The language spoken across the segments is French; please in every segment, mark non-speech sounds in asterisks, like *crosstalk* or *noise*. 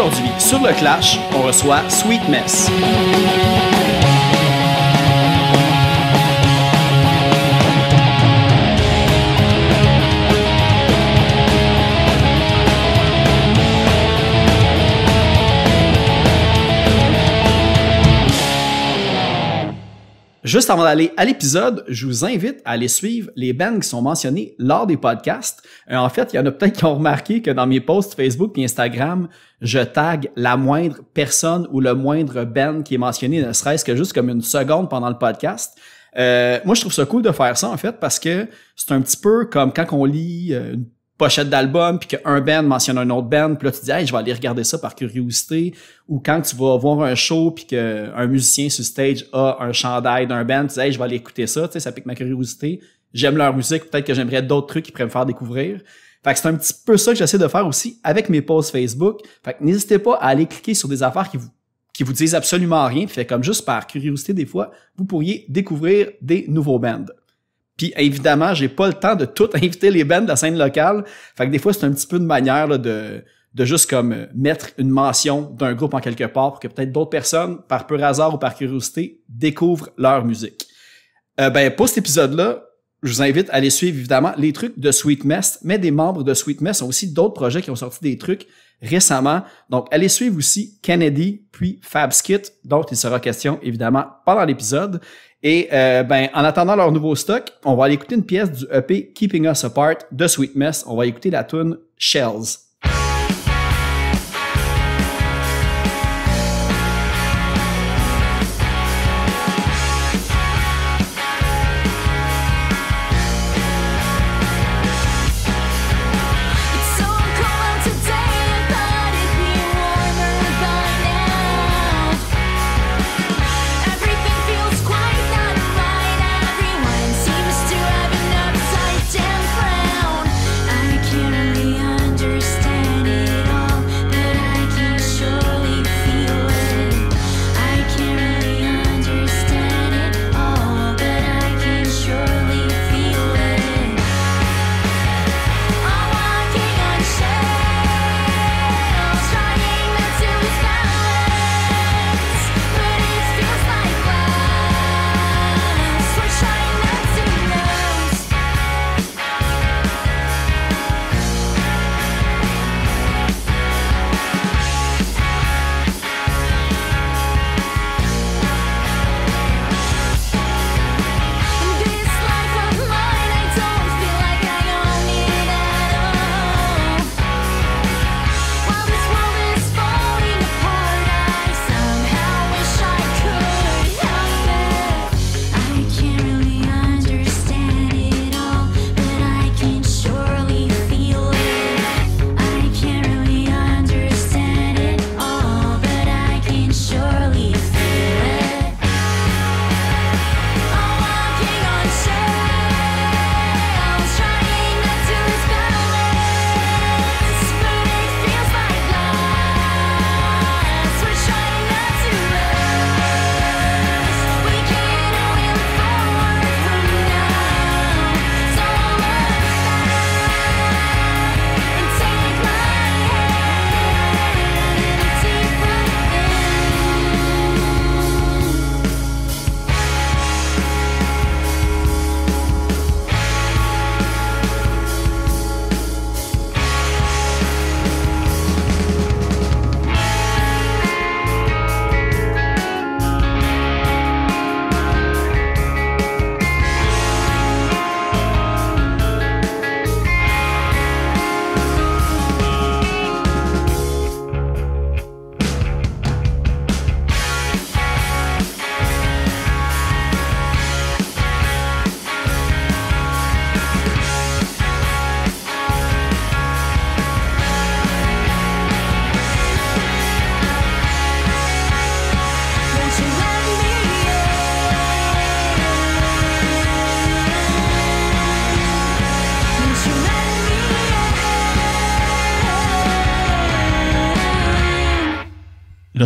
Aujourd'hui, sur le Clash, on reçoit Sweet Mess. Juste avant d'aller à l'épisode, je vous invite à aller suivre les bands qui sont mentionnés lors des podcasts. Euh, en fait, il y en a peut-être qui ont remarqué que dans mes posts Facebook et Instagram, je tag la moindre personne ou le moindre band qui est mentionné, ne serait-ce que juste comme une seconde pendant le podcast. Euh, moi, je trouve ça cool de faire ça, en fait, parce que c'est un petit peu comme quand on lit euh, une pochette d'album, puis qu'un band mentionne un autre band, puis là, tu dis, hey, je vais aller regarder ça par curiosité. Ou quand tu vas voir un show, puis qu'un musicien sur stage a un chandail d'un band, tu dis, hey, je vais aller écouter ça, tu sais, ça pique ma curiosité. J'aime leur musique, peut-être que j'aimerais d'autres trucs qu'ils pourraient me faire découvrir. Fait que c'est un petit peu ça que j'essaie de faire aussi avec mes posts Facebook. Fait que n'hésitez pas à aller cliquer sur des affaires qui vous qui vous disent absolument rien, puis fait comme juste par curiosité des fois, vous pourriez découvrir des nouveaux bands. Puis évidemment, j'ai pas le temps de tout *laughs* inviter les bands de la scène locale. Fait que des fois, c'est un petit peu une manière de, de juste comme euh, mettre une mention d'un groupe en quelque part pour que peut-être d'autres personnes, par pur hasard ou par curiosité, découvrent leur musique. Euh, ben, pour cet épisode-là, je vous invite à aller suivre évidemment les trucs de Sweet Mess, mais des membres de Sweet Mess ont aussi d'autres projets qui ont sorti des trucs récemment. Donc, allez suivre aussi Kennedy puis FabSkit, dont il sera question évidemment pendant l'épisode. Et euh, ben, en attendant leur nouveau stock, on va aller écouter une pièce du EP Keeping Us Apart de Sweet Mess. On va écouter la tune Shells.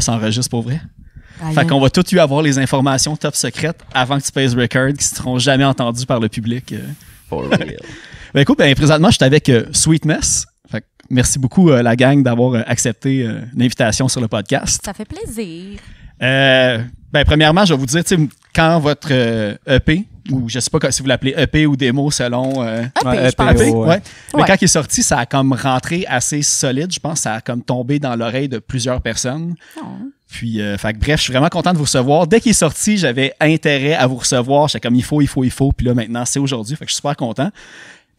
s'enregistre pour vrai. Fait qu'on va tout suite avoir les informations top secrètes avant que tu le record qui seront jamais entendues par le public. Euh. For *laughs* real. ben écoute, ben, présentement, je suis avec euh, Sweetness. Fait merci beaucoup, euh, la gang, d'avoir accepté l'invitation sur le podcast. Ça fait plaisir. ben, premièrement, je vais vous dire, quand votre EP e ou je sais pas si vous l'appelez EP ou démo selon. EP, euh, e ou e ouais. Mais quand il est sorti, ça a comme rentré assez solide. Je pense ça a comme tombé dans l'oreille de plusieurs personnes. Ah. Puis, euh, bref, je suis vraiment content de vous recevoir. Dès qu'il est sorti, j'avais intérêt à vous recevoir. J'étais comme, il faut, il faut, il faut. Puis là, maintenant, c'est aujourd'hui. Fait que je suis super content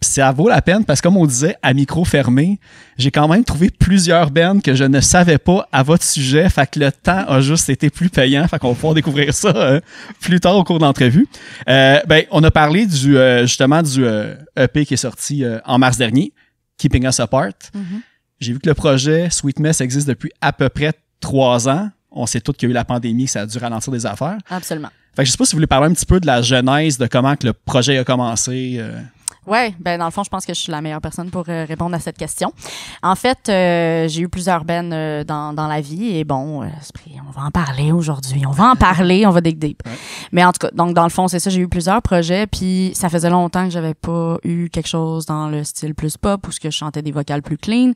ça vaut la peine parce que, comme on disait, à micro fermé, j'ai quand même trouvé plusieurs bennes que je ne savais pas à votre sujet. Fait que le temps a juste été plus payant. Fait qu'on va pouvoir découvrir ça euh, plus tard au cours d'entrevue. Euh, ben, on a parlé du euh, justement du EP euh, e qui est sorti en mars dernier, Keeping Us Apart. Mm-hmm. J'ai vu que le projet Sweet Mess existe depuis à peu près trois ans. On sait tous qu'il y a eu la pandémie, ça a dû ralentir des affaires. Absolument. Fait que je sais pas si vous voulez parler un petit peu de la genèse, de comment que le projet a commencé. Oui, ben dans le fond, je pense que je suis la meilleure personne pour euh, répondre à cette question. En fait, euh, j'ai eu plusieurs bennes euh, dans, dans la vie et bon, on va en parler aujourd'hui. On va en parler, on va dig Mais en tout cas, donc dans le fond, c'est ça, j'ai eu plusieurs projets puis ça faisait longtemps que j'avais pas eu quelque chose dans le style plus pop ou ce que je chantais des vocales plus clean.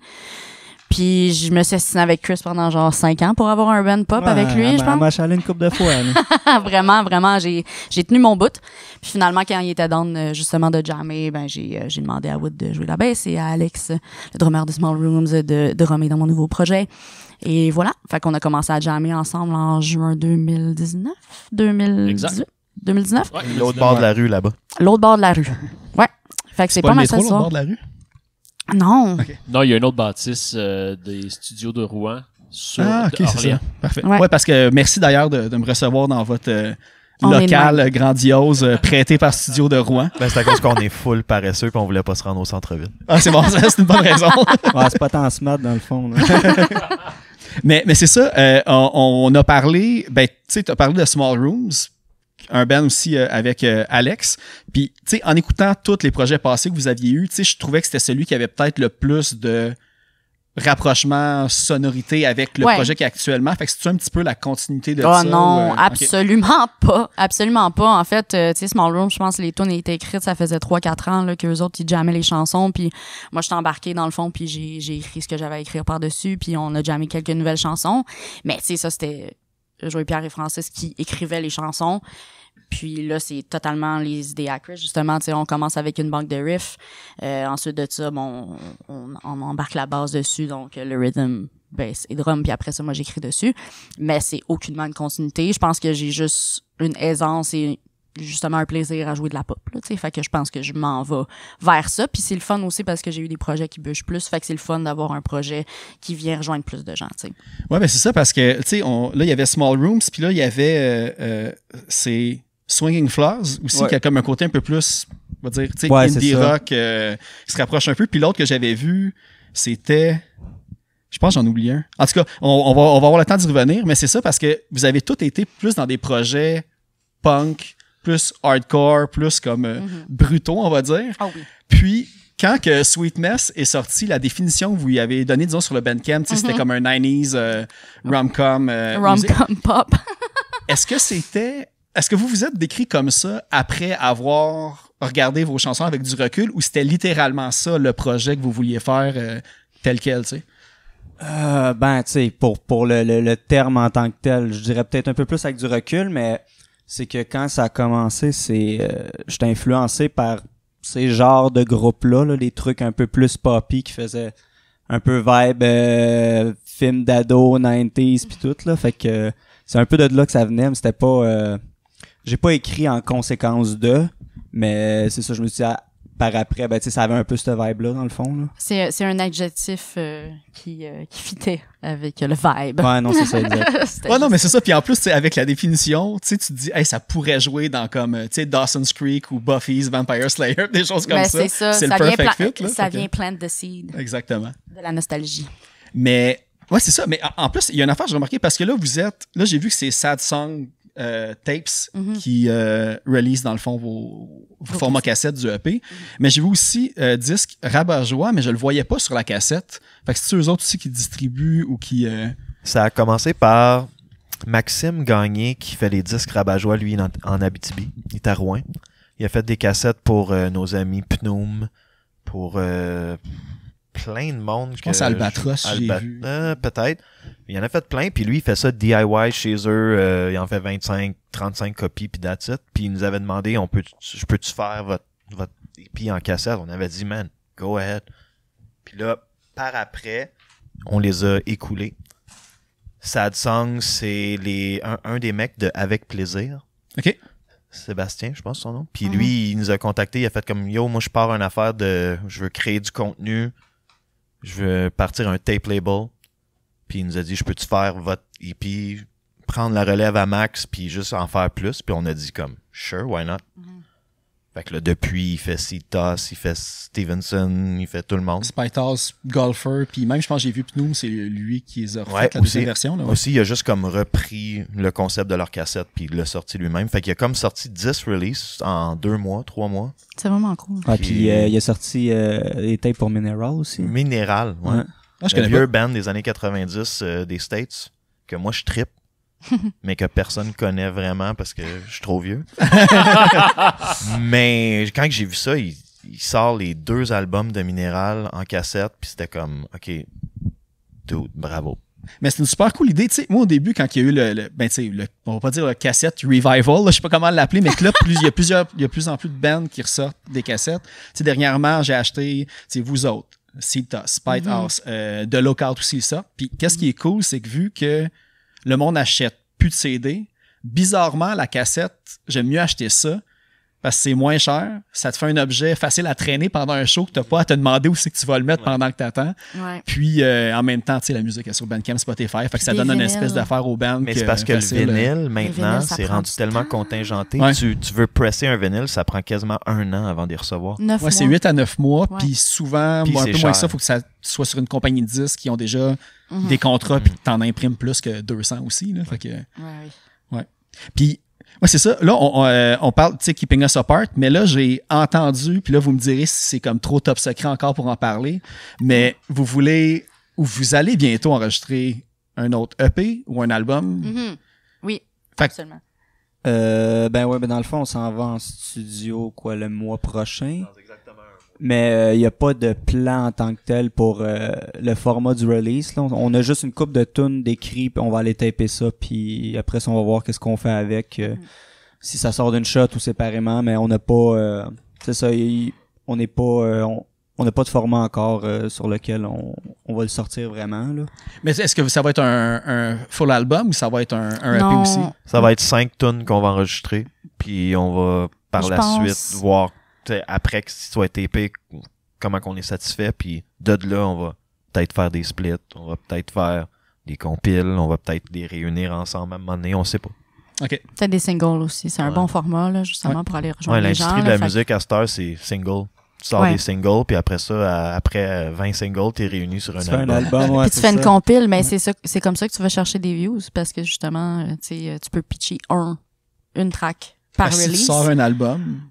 Puis je me suis assassinée avec Chris pendant genre cinq ans pour avoir un band pop avec lui, je pense. m'a une coupe de fois. *laughs* vraiment, vraiment, j'ai, tenu mon bout. Puis finalement, quand il était down euh, justement de jammer, ben euh, j'ai, demandé à Wood de jouer la basse et à Alex, le drummer de Small Rooms, de, de remettre dans mon nouveau projet. Et voilà, fait qu'on a commencé à jammer ensemble en juin 2019, 2018. 2019? L'autre bord de la rue là-bas. L'autre bord de la rue. Ouais. Fait que c'est pas, pas mal L'autre bord de la rue? Non. Non, il y a une autre bâtisse euh, des studios de Rouen sur ah, ok, c'est ça. Parfait. Ouais. parce que merci d'ailleurs de, de me recevoir dans votre euh, local grandiose euh, prêté par Studio de Rouen. Ben, c'est à cause qu'on est full paresseux qu'on voulait pas se rendre au centre-ville. Ah, c'est bon, c'est une bonne raison. *laughs* ouais, c'est pas tant smart dans le fond. *laughs* mais mais c'est ça, euh, on, on, a parlé, ben, tu sais, tu as parlé de Small Rooms, un band aussi euh, avec euh, Alex. Puis, tu sais, en écoutant tous les projets passés que vous aviez eus, tu sais, je trouvais que c'était celui qui avait peut-être le plus de rapprochement sonorité avec le projet qui est actuellement. Fait que c'est un petit peu la continuité de oh, non, euh, absolument pas. Absolument pas. En fait, tu sais, Small Room, je pense que les tunes étaient écrites, ça faisait 3-4 ans là, qu'eux autres, ils jammaient les chansons. Puis moi, je suis dans le fond, puis j'ai, écrit ce que j'avais à écrire par-dessus. Puis on a jammé quelques nouvelles chansons. Mais tu sais, ça, c'était joël Pierre et Francis qui écrivaient les chansons. Puis là, c'est totalement les idées accrues. Justement, on commence avec une banque de riff. Euh, ensuite de ça, bon, on, embarque la base dessus, donc le rhythm, bass ben, et drum. Puis après ça, moi, j'écris dessus. Mais c'est aucunement une continuité. Je pense que j'ai juste une aisance et justement un plaisir à jouer de la pop là, fait que je pense que je m'en vais vers ça puis c'est le fun aussi parce que j'ai eu des projets qui bougent plus fait que c'est le fun d'avoir un projet qui vient rejoindre plus de gens Oui, ouais ben c'est ça parce que tu sais là il y avait small rooms puis là il y avait euh, euh, c'est Swinging Flowers aussi, qui a comme un côté un peu plus, on va dire, tu indie rock, euh, qui se rapproche un peu. Puis l'autre que j'avais vu, c'était... Je pense j'en oublie un. En tout cas, on, va, on va avoir le temps d'y revenir, mais c'est ça parce que vous avez tous été plus dans des projets punk, plus hardcore, plus comme euh, mm-hmm. brutaux, on va dire. Ah Puis, quand que Mess est sorti, la définition que vous y avez donnée, disons, sur le Bandcamp, mm c'était mm-hmm. comme un 90s euh, rom-com. rom-com pop. *laughs* Est-ce que c'était est-ce que vous vous êtes décrit comme ça après avoir regardé vos chansons avec du recul ou c'était littéralement ça le projet que vous vouliez faire euh, tel quel, tu sais? Euh, ben, tu sais, pour, pour le, terme en tant que tel, je dirais peut-être un peu plus avec du recul, mais c'est que quand ça a commencé, c'est euh, j'étais influencé par ces genres de groupes-là, les trucs un peu plus poppy qui faisaient un peu vibe euh, film d'ado, 90s puis tout là, fait que c'est un peu de là que ça venait, mais c'était pas j'ai pas écrit en conséquence de, mais c'est ça, je me suis dit, ah, par après, ben, tu sais, ça avait un peu ce vibe-là, dans le fond. C'est, c'est un adjectif euh, qui, euh, qui fitait avec le vibe. Ouais, non, c'est ça, *laughs* ouais, non, mais c'est ça. Puis en plus, avec la définition, tu te dis, hey, ça pourrait jouer dans comme euh, Dawson's Creek ou Buffy's Vampire Slayer, *laughs* des choses comme ben, ça. C'est ça. Ça le perfect fit. ça vient plant the seed. Exactement. De la nostalgie. Mais, ouais, c'est ça. Mais en plus, il y a une affaire, j'ai remarqué, parce que là, vous êtes, là, j'ai vu que c'est Sad Song euh, tapes mhm. qui euh, release dans le fond vos, formats cassettes du EP. Mais j'ai vu aussi disques euh, disque rabat mais je le voyais pas sur la cassette. Fait que c'est eux autres aussi qui distribuent ou qui. Ça a commencé par Maxime Gagné qui fait les disques rabat lui, en, en, Abitibi. Il Il a fait des cassettes pour nos amis Pnoum, pour plein de monde. Je pense Albatros, j'ai vu. Euh, peut-être. Il y en a fait plein, puis lui, il fait ça DIY chez eux. Euh, il en fait 25, 35 copies, puis that's it. Puis il nous avait demandé, on peut, je peux-tu faire votre, votre en cassette? On avait dit, man, go ahead. Puis là, par après, on les a écoulés. Sad Song, c'est un, des mecs de Avec Plaisir. OK. Sébastien, je pense son nom. Puis mhm. lui, il nous a contacté, il a fait comme Yo, moi je pars une affaire de je veux créer du contenu, je veux partir un tape label. Puis il nous a dit, je peux-tu faire votre EP, prendre la relève à max, puis juste en faire plus. Puis on a dit comme, sure, why not? Mm-hmm. Fait que là, depuis, il fait Citas, il fait Stevenson, il fait tout le monde. Toss, Golfer, puis même, je pense, j'ai vu Pnoum, c'est lui qui les a refait la aussi, version. Là, Aussi, il a juste comme repris le concept de leur cassette, puis il l'a sorti lui-même. Fait qu'il a comme sorti 10 releases en deux mois, trois mois. C'est vraiment cool. Ah, puis, euh, il a sorti euh, des tapes pour Mineral aussi. Mineral, ouais. Ah, je le vieux band des années 90 euh, des States, que moi, je trippe. *laughs* mais que personne connaît vraiment parce que je suis trop vieux. *laughs* mais quand j'ai vu ça, il, sort les deux albums de Minéral en cassette, puis c'était comme, OK, tout, bravo. Mais c'est une super cool idée. moi, au début, quand il y a eu le, ben, on va pas dire le cassette revival, je sais pas comment l'appeler, mais là, plus, il, y a plusieurs, il y a plus en plus de bands qui ressortent des cassettes. sais dernièrement, j'ai acheté, vous autres, Cita, Spite mm-hmm. House, mm aussi, ça. Puis qu'est-ce qui est cool, c'est que vu que le monde achète plus de CD. Bizarrement, la cassette, j'aime mieux acheter ça c'est moins cher, ça te fait un objet facile à traîner pendant un show que n'as pas à te demander où c'est que tu vas le mettre pendant que t'attends. Ouais. Puis euh, en même temps, tu sais, la musique est sur Bandcamp, Spotify, fait que ça donne une espèce d'affaire aux bandes. Mais c'est parce que le euh, vinyle, maintenant, c'est rendu tellement contingenté. Tu, veux presser un vinyle, ça prend quasiment un an avant d'y recevoir. ouais, c'est 8 à 9 mois, puis souvent, un peu moins que ça, faut que ça soit sur une compagnie de disques qui ont déjà mhm. des contrats, puis mhm. t'en imprimes plus que 200 aussi. Là, fait que, Puis oui, c'est ça. Là, on, euh, on, parle, tu sais, Keeping Us Apart, mais là, j'ai entendu, puis là, vous me direz si c'est comme trop top secret encore pour en parler, mais vous voulez ou vous allez bientôt enregistrer un autre EP ou un album. Mm-hmm. Oui, fait euh, ben ouais, ben dans le fond, on s'en va en studio quoi le mois prochain mais il euh, n'y a pas de plan en tant que tel pour euh, le format du release. On, a juste une coupe de tunes d'écrit, on va aller taper ça, puis après on va voir qu'est-ce qu'on fait avec. Euh, mm. Si ça sort d'une shot ou séparément, mais on n'a pas... c'est ça, on n'est pas... On, n'a pas de format encore sur lequel on, on, va le sortir vraiment. Là. Mais est-ce que ça va être un, full album ou ça va être un, un aussi? Ça va être cinq tonnes qu'on va enregistrer, puis on va par la suite voir après que tu été épique, comment qu'on est satisfait, puis de là, on va peut-être faire des splits, on va peut-être faire des compiles, on va peut-être les réunir ensemble à un moment donné, on sait pas. Peut-être des singles aussi. C'est un bon format, justement, pour aller rejoindre les gens. L'industrie de la musique à Star, c'est single. Tu sors des singles, puis après ça, après 20 singles, tu es réuni sur un album. Un album puis tu fais une compile, mais c'est comme ça que tu vas chercher des views, parce que justement, tu euh, peux pitcher un, une track par release. tu sors un album,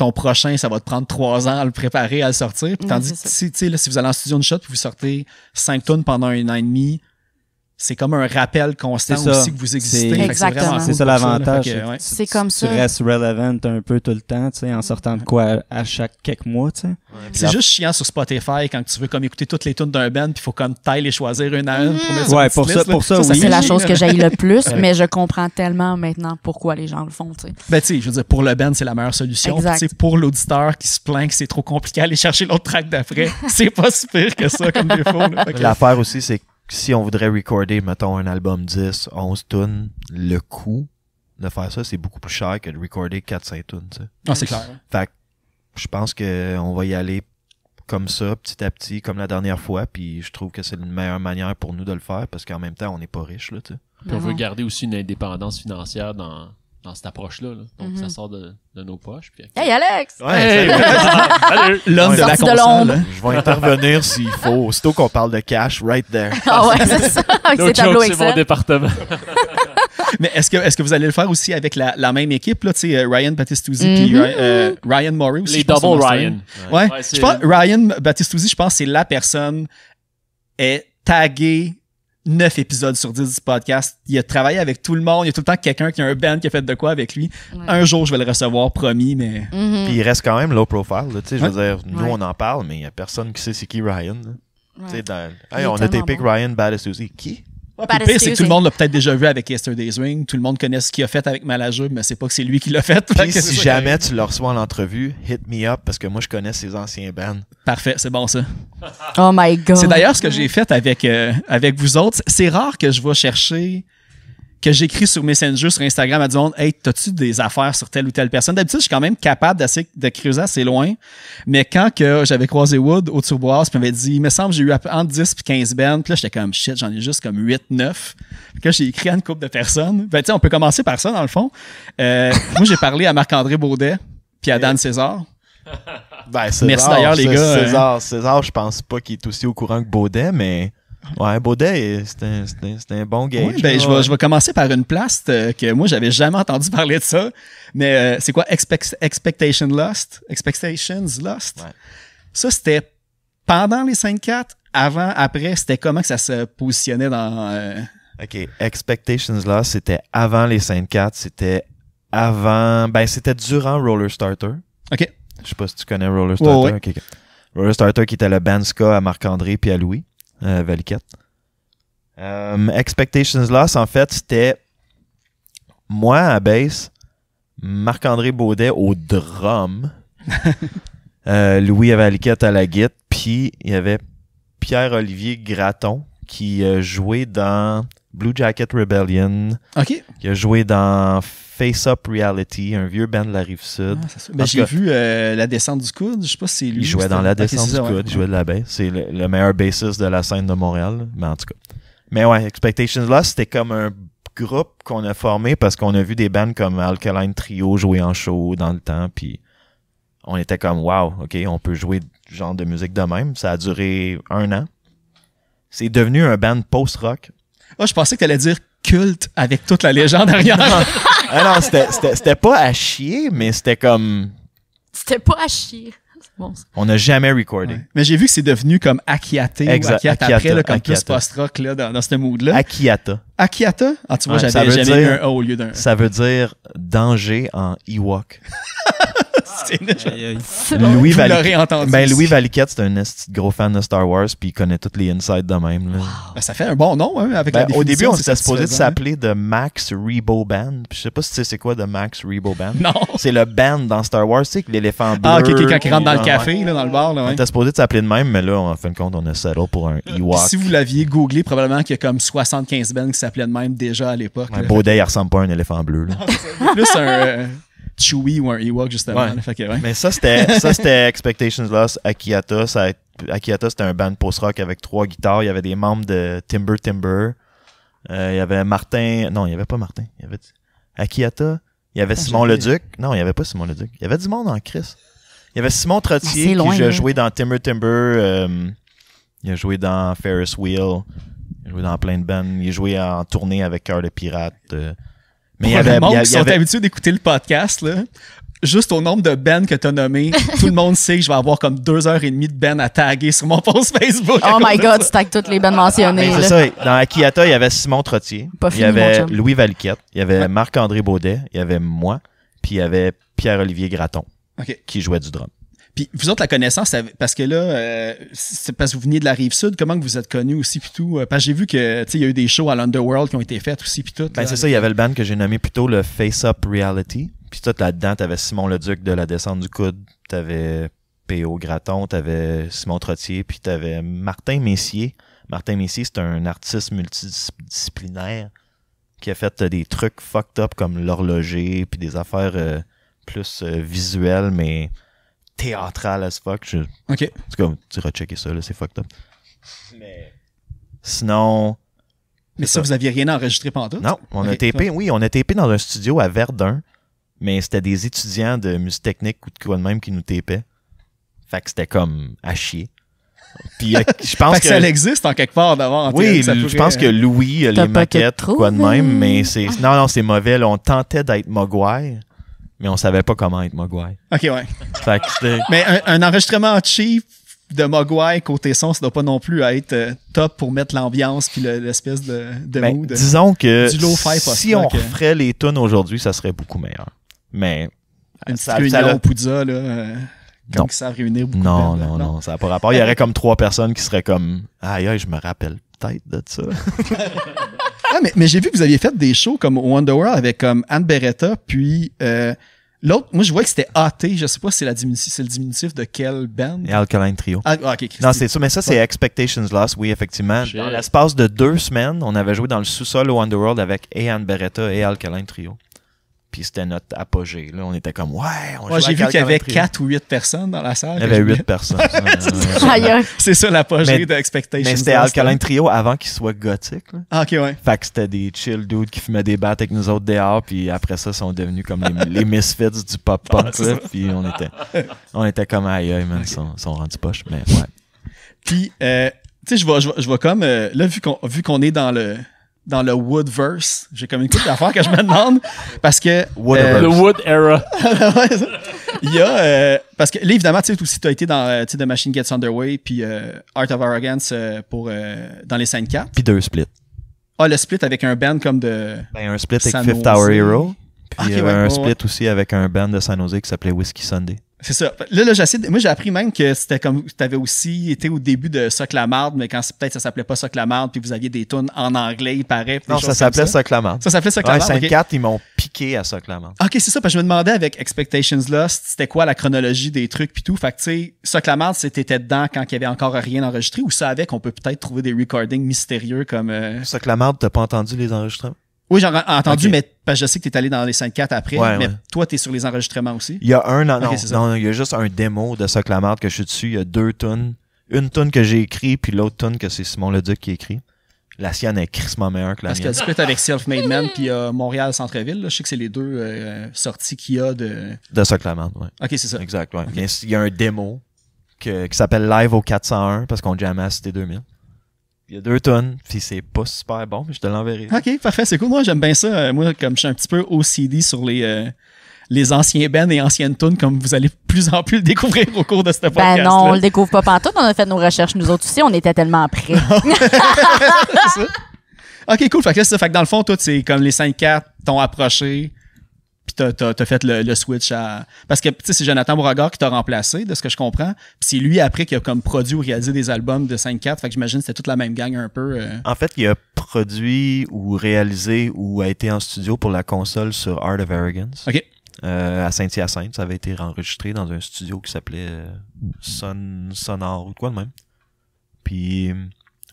ton prochain, ça va te prendre trois ans à le préparer, à le sortir. tandis que si, là, si vous allez en studio de shot, vous sortez cinq tonnes pendant un an et demi, c'est comme un rappel constant aussi que vous existez. C'est ça l'avantage. C'est comme ça. Tu restes relevant un peu tout le temps, tu sais, en sortant de quoi à, chaque quelques mois, C'est juste chiant sur Spotify quand tu veux comme écouter toutes les tunes d'un band, puis il faut comme taille les choisir une à une Ouais, pour ça, pour ça, C'est la chose que j'aille le plus, mais je comprends tellement maintenant pourquoi les gens le font, tu sais. Ben, tu sais, je veux dire, pour le band, c'est la meilleure solution. Exact. pour l'auditeur qui se plaint que c'est trop compliqué à aller chercher l'autre track d'après, *laughs* c'est pas si pire que ça comme défaut. L'affaire aussi, c'est que si on voudrait recorder, mettons, un album 10, 11 tonnes, le coût de faire ça, c'est beaucoup plus cher que de recorder 4-5 tunes. Ah, c'est clair. Fait que je pense qu'on va y aller comme ça, petit à petit, comme la dernière fois. Puis je trouve que c'est une meilleure manière pour nous de le faire parce qu'en même temps, on n'est pas riche. Là, Puis on veut garder aussi une indépendance financière dans, dans cette approche-là. Donc, ça mhm. sort de, de, nos poches. Hey, Alex! Ouais, L'homme de la console. Hein. Je vais intervenir s'il faut. Aussitôt qu'on parle de cash, right there. Ah ouais, c'est ça. *laughs* C'est mon département. *laughs* Mais est-ce que, est que vous allez le faire aussi avec la, la même équipe, là, euh, Ryan Battistuzzi mm puis mhm. euh, euh, Ryan Murray aussi? Les double Ryan. Ouais. je pense, Ryan Battistuzzi, je pense c'est la personne est taguée 9 épisodes sur 10 du podcast. Il a travaillé avec tout le monde. Il y a tout le temps quelqu'un qui a un band qui a fait de quoi avec lui. Un jour, je vais le recevoir, promis, mais. Mm-hmm. Puis il reste quand même low profile. je veux dire, nous, on en parle, mais il n'y a personne qui sait c'est qui Ryan. Hey, on a des pics Ryan Badass Qui le pire, c'est que tout le monde l'a peut-être déjà vu avec Yesterday's Ring. Tout le monde connaît ce qu'il a fait avec Malajub, mais c'est pas que c'est lui qui l'a fait. si jamais tu le reçois en entrevue, hit me up parce que moi, je connais ses anciens bands. Parfait, c'est bon ça. Oh my God. C'est d'ailleurs ce que j'ai fait avec, euh, avec vous autres. C'est rare que je vais chercher que j'écris sur Messenger, sur Instagram à dire « monde, hey, t'as-tu des affaires sur telle ou telle personne? D'habitude, je suis quand même capable d'assez, de creuser assez loin. Mais quand que j'avais croisé Wood au Turboise, il m'avait dit, il me semble, j'ai eu entre 10 puis 15 bands. Puis là, j'étais comme shit, j'en ai juste comme 8, 9. Puis là, j'ai écrit à une couple de personnes. Ben, tu on peut commencer par ça, dans le fond. Euh, *laughs* moi, j'ai parlé à Marc-André Baudet, puis à Dan César. Ben, Merci d'ailleurs, les gars. Hein. César, César, je pense pas qu'il est aussi au courant que Baudet, mais. Ouais, Baudet, c'était un, bon game Oui, ben, je, vais, commencer par une place euh, que moi, j'avais jamais entendu *laughs* parler de ça. Mais euh, c'est quoi Expectation Lost? Expectations Lost? Ça, c'était pendant les 5-4, avant, après, c'était comment que ça se positionnait dans. Euh, OK. Expectations Lost, c'était avant les 5-4, c'était avant. Ben, c'était durant Roller Starter. OK. Je sais pas si tu connais Roller Starter. Roller Starter qui était le Banska à Marc-André puis à Louis. Euh, euh, expectations Loss, en fait, c'était moi à base, Marc-André Baudet au drum, *laughs* euh, Louis Valiquette à la guitare, puis il y avait Pierre-Olivier Graton qui jouait dans Blue Jacket Rebellion, qui a joué dans Face Up Reality, un vieux band de la rive sud. Ah, ben, j'ai vu euh, La descente du coude, je sais pas si c'est lui. Il jouait dans La descente du coude, il jouait de la baie. C'est le, meilleur bassiste de la scène de Montréal, mais en tout cas. Mais ouais, Expectations Lost, c'était comme un groupe qu'on a formé parce qu'on a vu des bands comme Alkaline Trio jouer en show dans le temps, puis on était comme wow, ok, on peut jouer du genre de musique de même. Ça a duré un an. C'est devenu un band post-rock. Ah, je pensais que tu allais dire culte avec toute la légende arrière. non, *laughs* ah non c'était pas à chier, mais c'était comme. C'était pas à chier. on n'a jamais recordé. Mais j'ai vu que c'est devenu comme Akiate Akiata, après, comme Akiata. plus post-rock là, dans, ce mood-là. Akiata. Akiata? Ah, tu vois, j'avais jamais dire, un A au lieu d'un e. Ça veut dire danger en Ewok. *laughs* Euh, Louis Ben, Louis Valiquette, c'est un gros fan de Star Wars, puis il connaît toutes les insides de même. Ben, ça fait un bon nom, hein, avec ben, Au début, on s'était supposé hein. s'appeler The Max Rebo Band. Je sais pas si tu c'est quoi The Max Rebo Band. Non. C'est le band dans Star Wars, c'est que l'éléphant bleu. Ah, ok, quand qui rentre dans le café, là dans le bar. On était supposé s'appeler de même, mais là, en fin de compte, on a settle pour un Ewok. Si vous l'aviez googlé, probablement qu'il y a comme 75 bands qui s'appelaient de même déjà à l'époque. Un beau day, il ressemble pas à un éléphant bleu. *laughs* Plus un euh, Chewie ou un Ewok, justement. Ouais. Fait Mais ça, c'était *laughs* Expectations Lost, Akiata. Ça Akiata, c'était un band post-rock avec trois guitares. Il y avait des membres de Timber Timber. Euh, il y avait Martin. Non, il n'y avait pas Martin. Il y avait Akiata. Il y avait ah, Simon Leduc. Non, il n'y avait pas Simon Leduc. Il y avait du monde en Chris. Il y avait Simon Trottier qui a hein. joué dans Timber Timber. Euh, il a joué dans Ferris Wheel. Il a joué dans plein de bands. Il a joué en tournée avec Cœur de Pirates. Euh, mais il y avait. Le qui sont habitués d'écouter le podcast, là, juste au nombre de Ben que tu as nommé, *laughs* tout le monde sait que je vais avoir comme deux heures et demie de Ben à taguer sur mon post Facebook. Oh my *laughs* God, tu tagues toutes les Ben mentionnées. c'est ça. Dans Akiata, il y avait Simon Trottier, Pas il y avait Louis Valiquette, il y avait Marc-André Baudet, il y avait moi, puis il y avait Pierre-Olivier Graton qui jouait du drum. Puis vous autres, la connaissance, parce que là, euh, c'est parce que vous venez de la rive sud, comment que vous êtes connus aussi, puis tout. Euh, parce que j'ai vu que il y a eu des shows à l'Underworld qui ont été faites aussi, puis tout. Ben, c'est ça, il y avait le band que j'ai nommé plutôt le Face Up Reality. Puis tout là-dedans, t'avais Simon Leduc de La Descente du Coude, t'avais P.O. Graton, t'avais Simon Trottier, puis t'avais Martin Messier. Martin Messier, c'est un artiste multidisciplinaire qui a fait des trucs fucked up comme l'horloger, puis des affaires euh, plus visuelles, mais théâtral as fuck. Je... Ok. C'est comme, tu rechecker ça, là, c'est fucked up. Mais. Sinon. Mais ça, vous aviez rien enregistré pendant tout? Non, on a tapé, oui, on a tapé dans un studio à Verdun, mais c'était des étudiants de musique technique ou de quoi de même qui nous tapaient. Fait que c'était comme à chier. Puis euh, *laughs* je pense fait que, ça existe en quelque part d'avoir. Oui, je pense que Louis a les maquettes ou quoi de même, mais c'est ah. non non c'est mauvais. on tentait d'être Mogwai, mais on savait pas comment être Mogwai. OK, ouais. mais un, enregistrement cheap de Mogwai côté son, ça doit pas non plus être euh, top pour mettre l'ambiance puis l'espèce de, ben, euh, Disons que si on hein, ferait les tunes aujourd'hui, ça serait beaucoup meilleur. Mais une ça, petite ça, là, euh, ça a réuni beaucoup non, non, non, non, ça n'a pas rapport. Il y aurait comme trois personnes qui seraient comme Aïe, aïe, je me rappelle peut-être de ça. *laughs* ah, mais, mais j'ai vu que vous aviez fait des shows comme Wonderworld avec comme Anne Beretta, puis euh, l'autre, moi je vois que c'était AT, je sais pas si c'est la diminutif, c'est le diminutif de quelle band Et Alkaline Trio. Ah, ah, non, c'est ça, mais ça c'est Expectations Lost, oui, effectivement. Dans l'espace de deux semaines, on avait joué dans le sous-sol au Wonderworld avec Anne Beretta et Alkaline Trio. Puis c'était notre apogée. Là. On était comme, ouais, on Moi, j'ai vu qu'il y avait 4 ou 8 personnes dans la salle. Il y avait 8 personnes. *laughs* Hein. Ah, c'est ça l'apogée de Expectation. Mais c'était Alkaline Trio avant qu'il soit gothique. Ah, ok, ouais. Fait que c'était des chill dudes qui fumaient des battes avec nous autres dehors. Puis après ça, ils sont devenus comme les, misfits du pop-punk. *laughs* puis on était, on était comme, aïe, man, ils sont, rendus poche. Mais ouais. Puis, euh, tu sais, je vois comme, euh, là, vu qu'on qu'on est dans le dans le Woodverse. J'ai comme une coupe d'affaires que je me demande. Parce que. Euh, le Wood Era. *laughs* il y a. Euh, parce que là, évidemment, tu sais, aussi, tu as été dans euh, The Machine Gets Underway, puis Art of Arrogance pour, dans les 5-4. Puis deux splits. Ah, le split avec un band comme de. Ben, un split avec Fifth Hour Hero. Ah, puis il y avait un split aussi avec un band de San Jose qui s'appelait Whiskey Sunday. C'est ça. Là, là Moi, j'ai appris même que c'était comme. Tu avais aussi été au début de Soc mais quand peut-être ça s'appelait pas Soc la puis vous aviez des tunes en anglais, il paraît. Non, ça s'appelait Soc Ça s'appelait Soc la marde. ils m'ont piqué à Soc la ah, Ok, c'est ça. Parce que je me demandais avec Expectations Lost, c'était quoi la chronologie des trucs, puis tout. Fait que, tu sais, c'était dedans quand il y avait encore rien enregistré, ou ça avait qu'on peut peut-être trouver des recordings mystérieux comme. Euh... t'as pas entendu les enregistrements? Oui, j'ai entendu, mais parce que je sais que tu es allé dans les 5-4 après, mais toi, tu es sur les enregistrements aussi. Il y a un non, non, il y a juste un démo de Soc que je suis dessus. Il y a deux tonnes. Une tonne que j'ai écrit, puis l'autre tonne que c'est Simon Leduc qui écrit. La sienne est crissement meilleure que la mienne. Parce que tu avec Self-Made Man, puis a Montréal Centre-Ville, je sais que c'est les deux euh, sorties qu'il y a de. De oui. Ok, c'est ça. Exact, Mais il y a un démo qui s'appelle Live au 401 parce qu'on jamais à Cité 2000 il y a deux tonnes, puis c'est pas super bon, mais je te l'enverrai. Ok, parfait, c'est cool. Moi, j'aime bien ça. Euh, moi, comme je suis un petit peu OCD sur les, euh, les anciens ben et anciennes tunes, comme vous allez plus en plus le découvrir au cours de cette podcast. Ben non, on le découvre pas pantoute. On a fait nos recherches, nous autres aussi. On était tellement prêts. *laughs* OK, cool. Fait que, ça. fait que dans le fond, toi, c'est comme les 5 cartes t'ont approché puis t'as, fait le, switch à. Parce que, tu sais, c'est Jonathan Beauregard qui t'a remplacé, de ce que je comprends. Puis c'est lui, après, qui a comme produit ou réalisé des albums de 5-4. Fait que j'imagine que c'était toute la même gang un peu. Euh. En fait, il a produit ou réalisé ou a été en studio pour la console sur Art of Arrogance. OK. Euh, à Saint-Hyacinthe, ça avait été enregistré dans un studio qui s'appelait euh, Son, sonore ou quoi de même. Puis,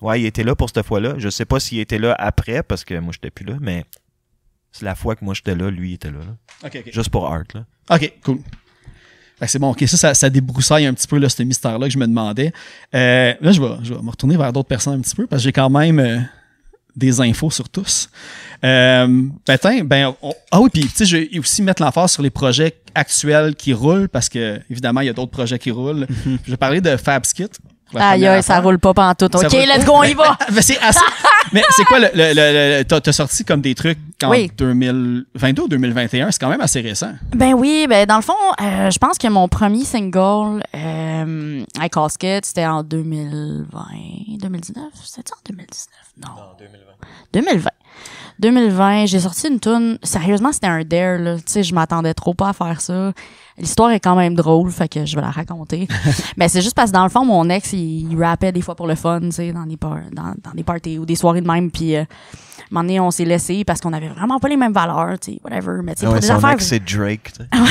ouais, il était là pour cette fois-là. Je sais pas s'il était là après parce que moi, j'étais plus là, mais la fois que moi j'étais là, lui était là. Juste pour Art. Ok, cool. C'est bon, ok, ça, ça, débroussaille un petit peu là, ce mystère-là que je me demandais. Euh, là, je vais, je me retourner vers d'autres personnes un petit peu parce que j'ai quand même euh, des infos sur tous. Euh, ben, ben, ah oui, puis tu sais, je vais aussi mettre l'emphase sur les projets actuels qui roulent parce que, évidemment, il y a d'autres projets qui roulent. Mm-hmm. Je vais parler de FabSkit. Aïe, aïe, ça roule pas pantoute. OK, let's go, on y va. *laughs* mais c'est assez... *laughs* Mais c'est quoi le. le, t'as, sorti comme des trucs en 2022 ou 2021, c'est quand même assez récent. Ben oui, ben dans le fond, euh, je pense que mon premier single, euh, I Skit, c'était en 2020. 2019 C'était en 2019 Non. Non, 2020. 2020. 2020, j'ai sorti une tune. Sérieusement, c'était un dare, là. Tu sais, je m'attendais trop pas à faire ça. L'histoire est quand même drôle, fait que je vais la raconter. *laughs* Mais c'est juste parce que dans le fond, mon ex, il, il des fois pour le fun, tu sais, dans, des dans, des parties ou des soirées de même. Puis, euh, un moment donné, on s'est laissé parce qu'on avait vraiment pas les mêmes valeurs, tu sais, whatever. Mais tu ah c'est Drake, *laughs*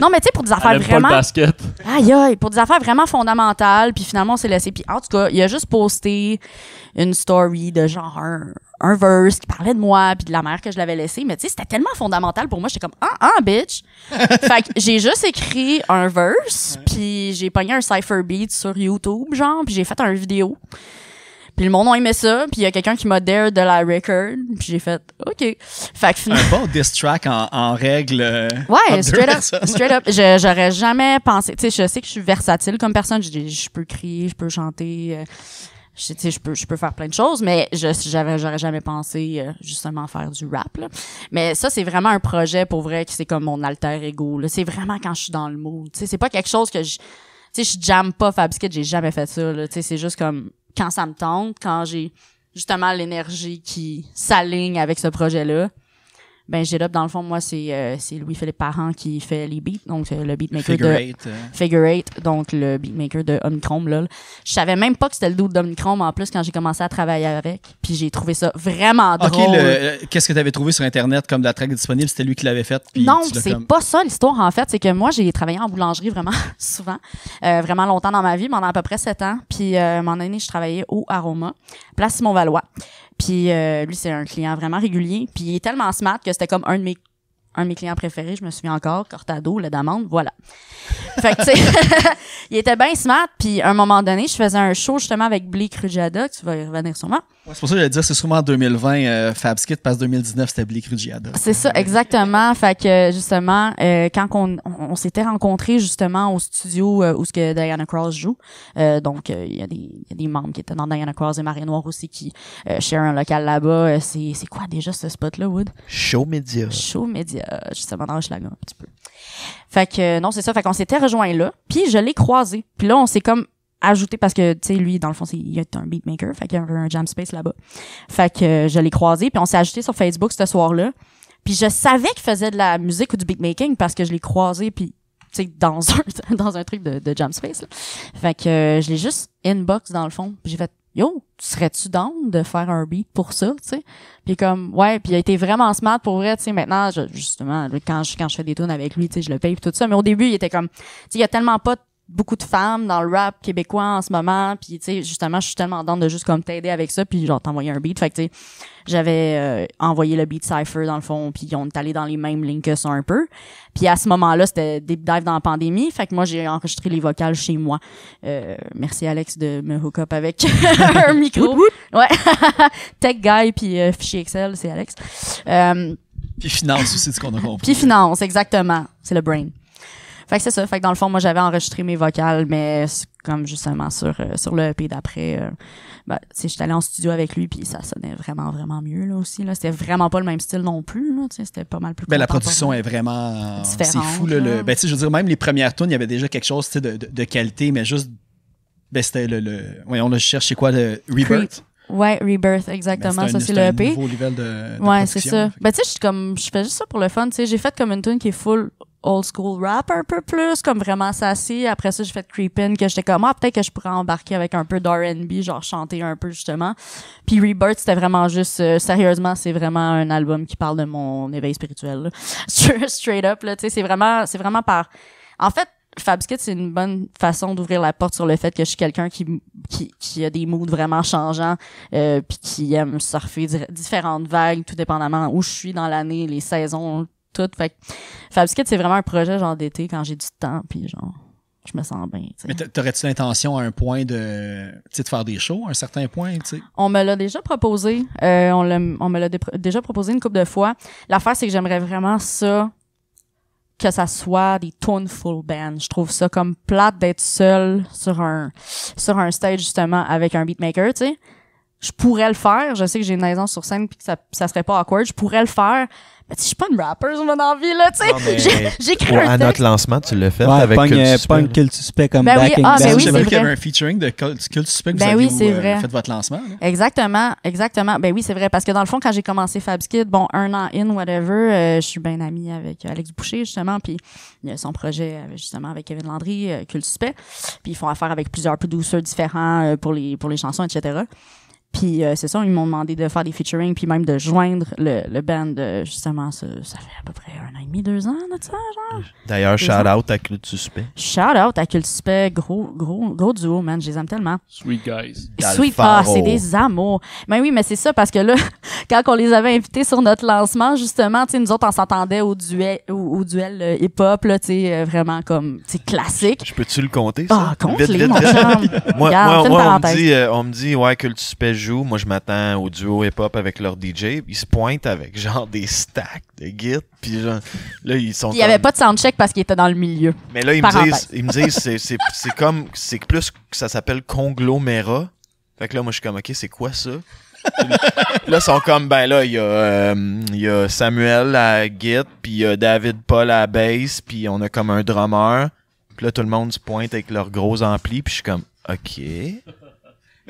Non, mais tu sais, pour des affaires vraiment. Pas le Aïe, aïe, pour des affaires vraiment fondamentales. Puis finalement, on s'est laissé. Puis en tout cas, il a juste posté une story de genre un, verse qui parlait de moi puis de la mère que je l'avais laissée. Mais tu sais, c'était tellement fondamental pour moi. J'étais comme, ah, ah, bitch. *laughs* fait que j'ai juste écrit un verse, puis j'ai pogné un cipher beat sur YouTube, genre, puis j'ai fait un vidéo. Puis le monde a aimé ça, puis il y a quelqu'un qui m'a dare de la record, puis j'ai fait OK. Fait que finalement, un bon diss track en, en règle. Euh, ouais, straight up, straight up, j'aurais jamais pensé, tu sais je sais que je suis versatile comme personne, je, je peux crier, je peux chanter, euh, tu je, je peux je peux faire plein de choses mais j'avais j'aurais jamais pensé euh, justement faire du rap là. mais ça c'est vraiment un projet pour vrai qui c'est comme mon alter ego c'est vraiment quand je suis dans le mood tu sais c'est pas quelque chose que je tu sais je jamme pas Je j'ai jamais fait ça tu sais c'est juste comme quand ça me tente, quand j'ai justement l'énergie qui s'aligne avec ce projet-là. Ben j'ai dans le fond, moi, c'est euh, Louis-Philippe Parent qui fait les beats, donc le beatmaker de... Figure euh. donc le beatmaker de Omnicrome, là. Je savais même pas que c'était le doute d'Omnichrome, en plus, quand j'ai commencé à travailler avec. Puis j'ai trouvé ça vraiment drôle. OK, euh, qu'est-ce que tu avais trouvé sur Internet comme la track disponible? C'était lui qui l'avait faite? Non, c'est pas ça l'histoire, en fait. C'est que moi, j'ai travaillé en boulangerie vraiment *laughs* souvent, euh, vraiment longtemps dans ma vie, pendant à peu près sept ans. Puis, mon année, je travaillais au Aroma, Place Simon-Valois. Puis euh, lui, c'est un client vraiment régulier. Puis il est tellement smart que c'était comme un de mes un de mes clients préférés, je me souviens encore, Cortado, le demande, voilà. *laughs* Fait que, tu sais, *laughs* il était bien smart, puis à un moment donné, je faisais un show justement avec Blake Rujada, tu vas y revenir sûrement. Ouais, c'est pour ça que je vais dire, c'est sûrement en 2020, euh, FabSkit, passe 2019, c'était Blake C'est ça, exactement. fait que, justement, euh, quand on, on, s'était rencontrés, justement, au studio euh, où ce que Diana Cross joue, euh, donc, il y, a des, y a des membres qui étaient dans Diana Cross et Marie Noire aussi qui share un local là-bas. c'est, c'est quoi déjà ce spot-là, Wood? Show Media. Show Media, justement, dans le un petit peu. Fait que, non, c'est ça. Fait qu'on s'était rejoints là, puis je l'ai croisé. Puis là, on s'est comme ajouté parce que tu sais lui dans le fond c'est il est un beatmaker fait qu'il y avait un jam space là-bas fait que euh, je l'ai croisé puis on s'est ajouté sur Facebook ce soir-là puis je savais qu'il faisait de la musique ou du beatmaking parce que je l'ai croisé puis tu sais dans *laughs* un dans un truc de, de jam space là. fait que euh, je l'ai juste inbox dans le fond puis j'ai fait yo serais-tu down de faire un beat pour ça tu sais puis comme ouais puis il a été vraiment smart pour vrai tu sais maintenant justement quand je quand je fais des tunes avec lui tu sais je le paye tout ça mais au début il était comme tu sais il y a tellement pas de beaucoup de femmes dans le rap québécois en ce moment puis tu sais justement je suis tellement dans de juste comme t'aider avec ça puis genre t'envoyer un beat fait que tu sais j'avais euh, envoyé le beat Cypher dans le fond puis on est allé dans les mêmes lignes que ça un peu puis à ce moment-là c'était des dive dans la pandémie fait que moi j'ai enregistré les vocales chez moi euh, merci Alex de me hook up avec *laughs* un micro ouais *laughs* tech guy puis euh, fichier Excel c'est Alex euh, puis finance c'est ce qu'on a compris. Puis finance, exactement. C'est le brain. Fait que c'est ça. Fait que dans le fond, moi, j'avais enregistré mes vocales, mais comme justement sur euh, sur le EP d'après, euh, ben, tu j'étais allé en studio avec lui, puis ça sonnait vraiment vraiment mieux là aussi. Là, c'était vraiment pas le même style non plus. Là, c'était pas mal plus. Ben, la production est vraiment différente. C'est fou là, Ben, tu sais, je veux dire, même les premières tunes, il y avait déjà quelque chose, de, de, de, qualité, mais juste, ben, c'était le, le, ouais, on le cherche, c'est quoi le rebirth. Ouais, Rebirth, exactement. Ben, ça, c'est le EP. nouveau level de, ouais, c'est ça. Ben, tu sais, je je fais juste ça pour le fun. Tu sais, j'ai fait comme une tune qui est full old school rap un peu plus, comme vraiment sassy. Après ça, j'ai fait Creepin, que j'étais comme, ah, peut-être que je pourrais embarquer avec un peu d'R&B, genre chanter un peu, justement. Puis Rebirth, c'était vraiment juste, euh, sérieusement, c'est vraiment un album qui parle de mon éveil spirituel, là. *laughs* Straight up, là, tu sais, c'est vraiment, c'est vraiment par... En fait, Fabskit, c'est une bonne façon d'ouvrir la porte sur le fait que je suis quelqu'un qui, qui, a des moods vraiment changeants, euh, puis qui aime surfer différentes vagues, tout dépendamment où je suis dans l'année, les saisons, tout. Fait que c'est vraiment un projet genre d'été quand j'ai du temps, puis genre je me sens bien. Mais t'aurais-tu l'intention à un point de, de faire des shows à un certain point? T'sais? On me l'a déjà proposé. Euh, on, me l'a déjà proposé une couple de fois. L'affaire, c'est que j'aimerais vraiment ça que ça soit des tunes full band. Je trouve ça comme plate d'être seul sur un sur un stage justement avec un beatmaker, tu sais je pourrais le faire. Je sais que j'ai une aisance sur scène puis que ça, ça serait pas awkward. Je pourrais le faire. Mais tu je suis pas une rapper, je m'en envie, là, tu sais. J'ai écrit un À notre lancement, tu l'as fait ouais, avec Punk, Cult euh, Suspect comme ben back oui, ah, ben oui, qu'il y avait un featuring de Cult, Suspect ben oui, c'est euh, vrai. fait votre lancement. Exactement, exactement. Ben oui, c'est vrai. Parce que dans le fond, quand j'ai commencé Fabs bon, un an in, whatever, euh, je suis bien amie avec Alex Boucher, justement, puis il y a son projet, justement, avec Kevin Landry, Cult Suspect. Puis ils font affaire avec plusieurs producers différents pour, les, pour les chansons, etc. Puis euh, c'est ça, ils m'ont demandé de faire des featuring, puis même de joindre le, le band, justement, ça, fait à peu près un an et demi, deux ans, notre ça, genre. Euh, d'ailleurs, shout-out à Cultuspe Shout-out à Culte gros, gros, gros duo, man, je les aime tellement. Sweet guys. Sweet, ah, c'est des amours. Mais oui, mais c'est ça, parce que là, *laughs* quand on les avait invités sur notre lancement, justement, tu sais, nous autres, on s'entendait au duel, au, duel euh, hip-hop, là, tu sais, vraiment comme, tu classique. Je peux-tu le compter, ça? Ah, compte-les, mon chum. *laughs* moi, moi, on me dit, on me dit, ouais, Culte moi je m'attends au duo hip-hop avec leur DJ, ils se pointent avec *laughs* genre des stacks de git, puis là ils sont. Il n'y avait pas de soundcheck parce qu'ils étaient dans le milieu. Mais là ils me disent, disent, c'est, comme, c'est plus que ça s'appelle conglomérat. Fait que là moi je suis comme, ok, c'est quoi ça? là, ils sont comme, ben là, il y, a euh, Samuel à Git, puis il y a David Paul à bass, puis on a comme un drummer. Puis là, tout le monde se pointe avec leurs gros amplis, puis je suis comme, OK.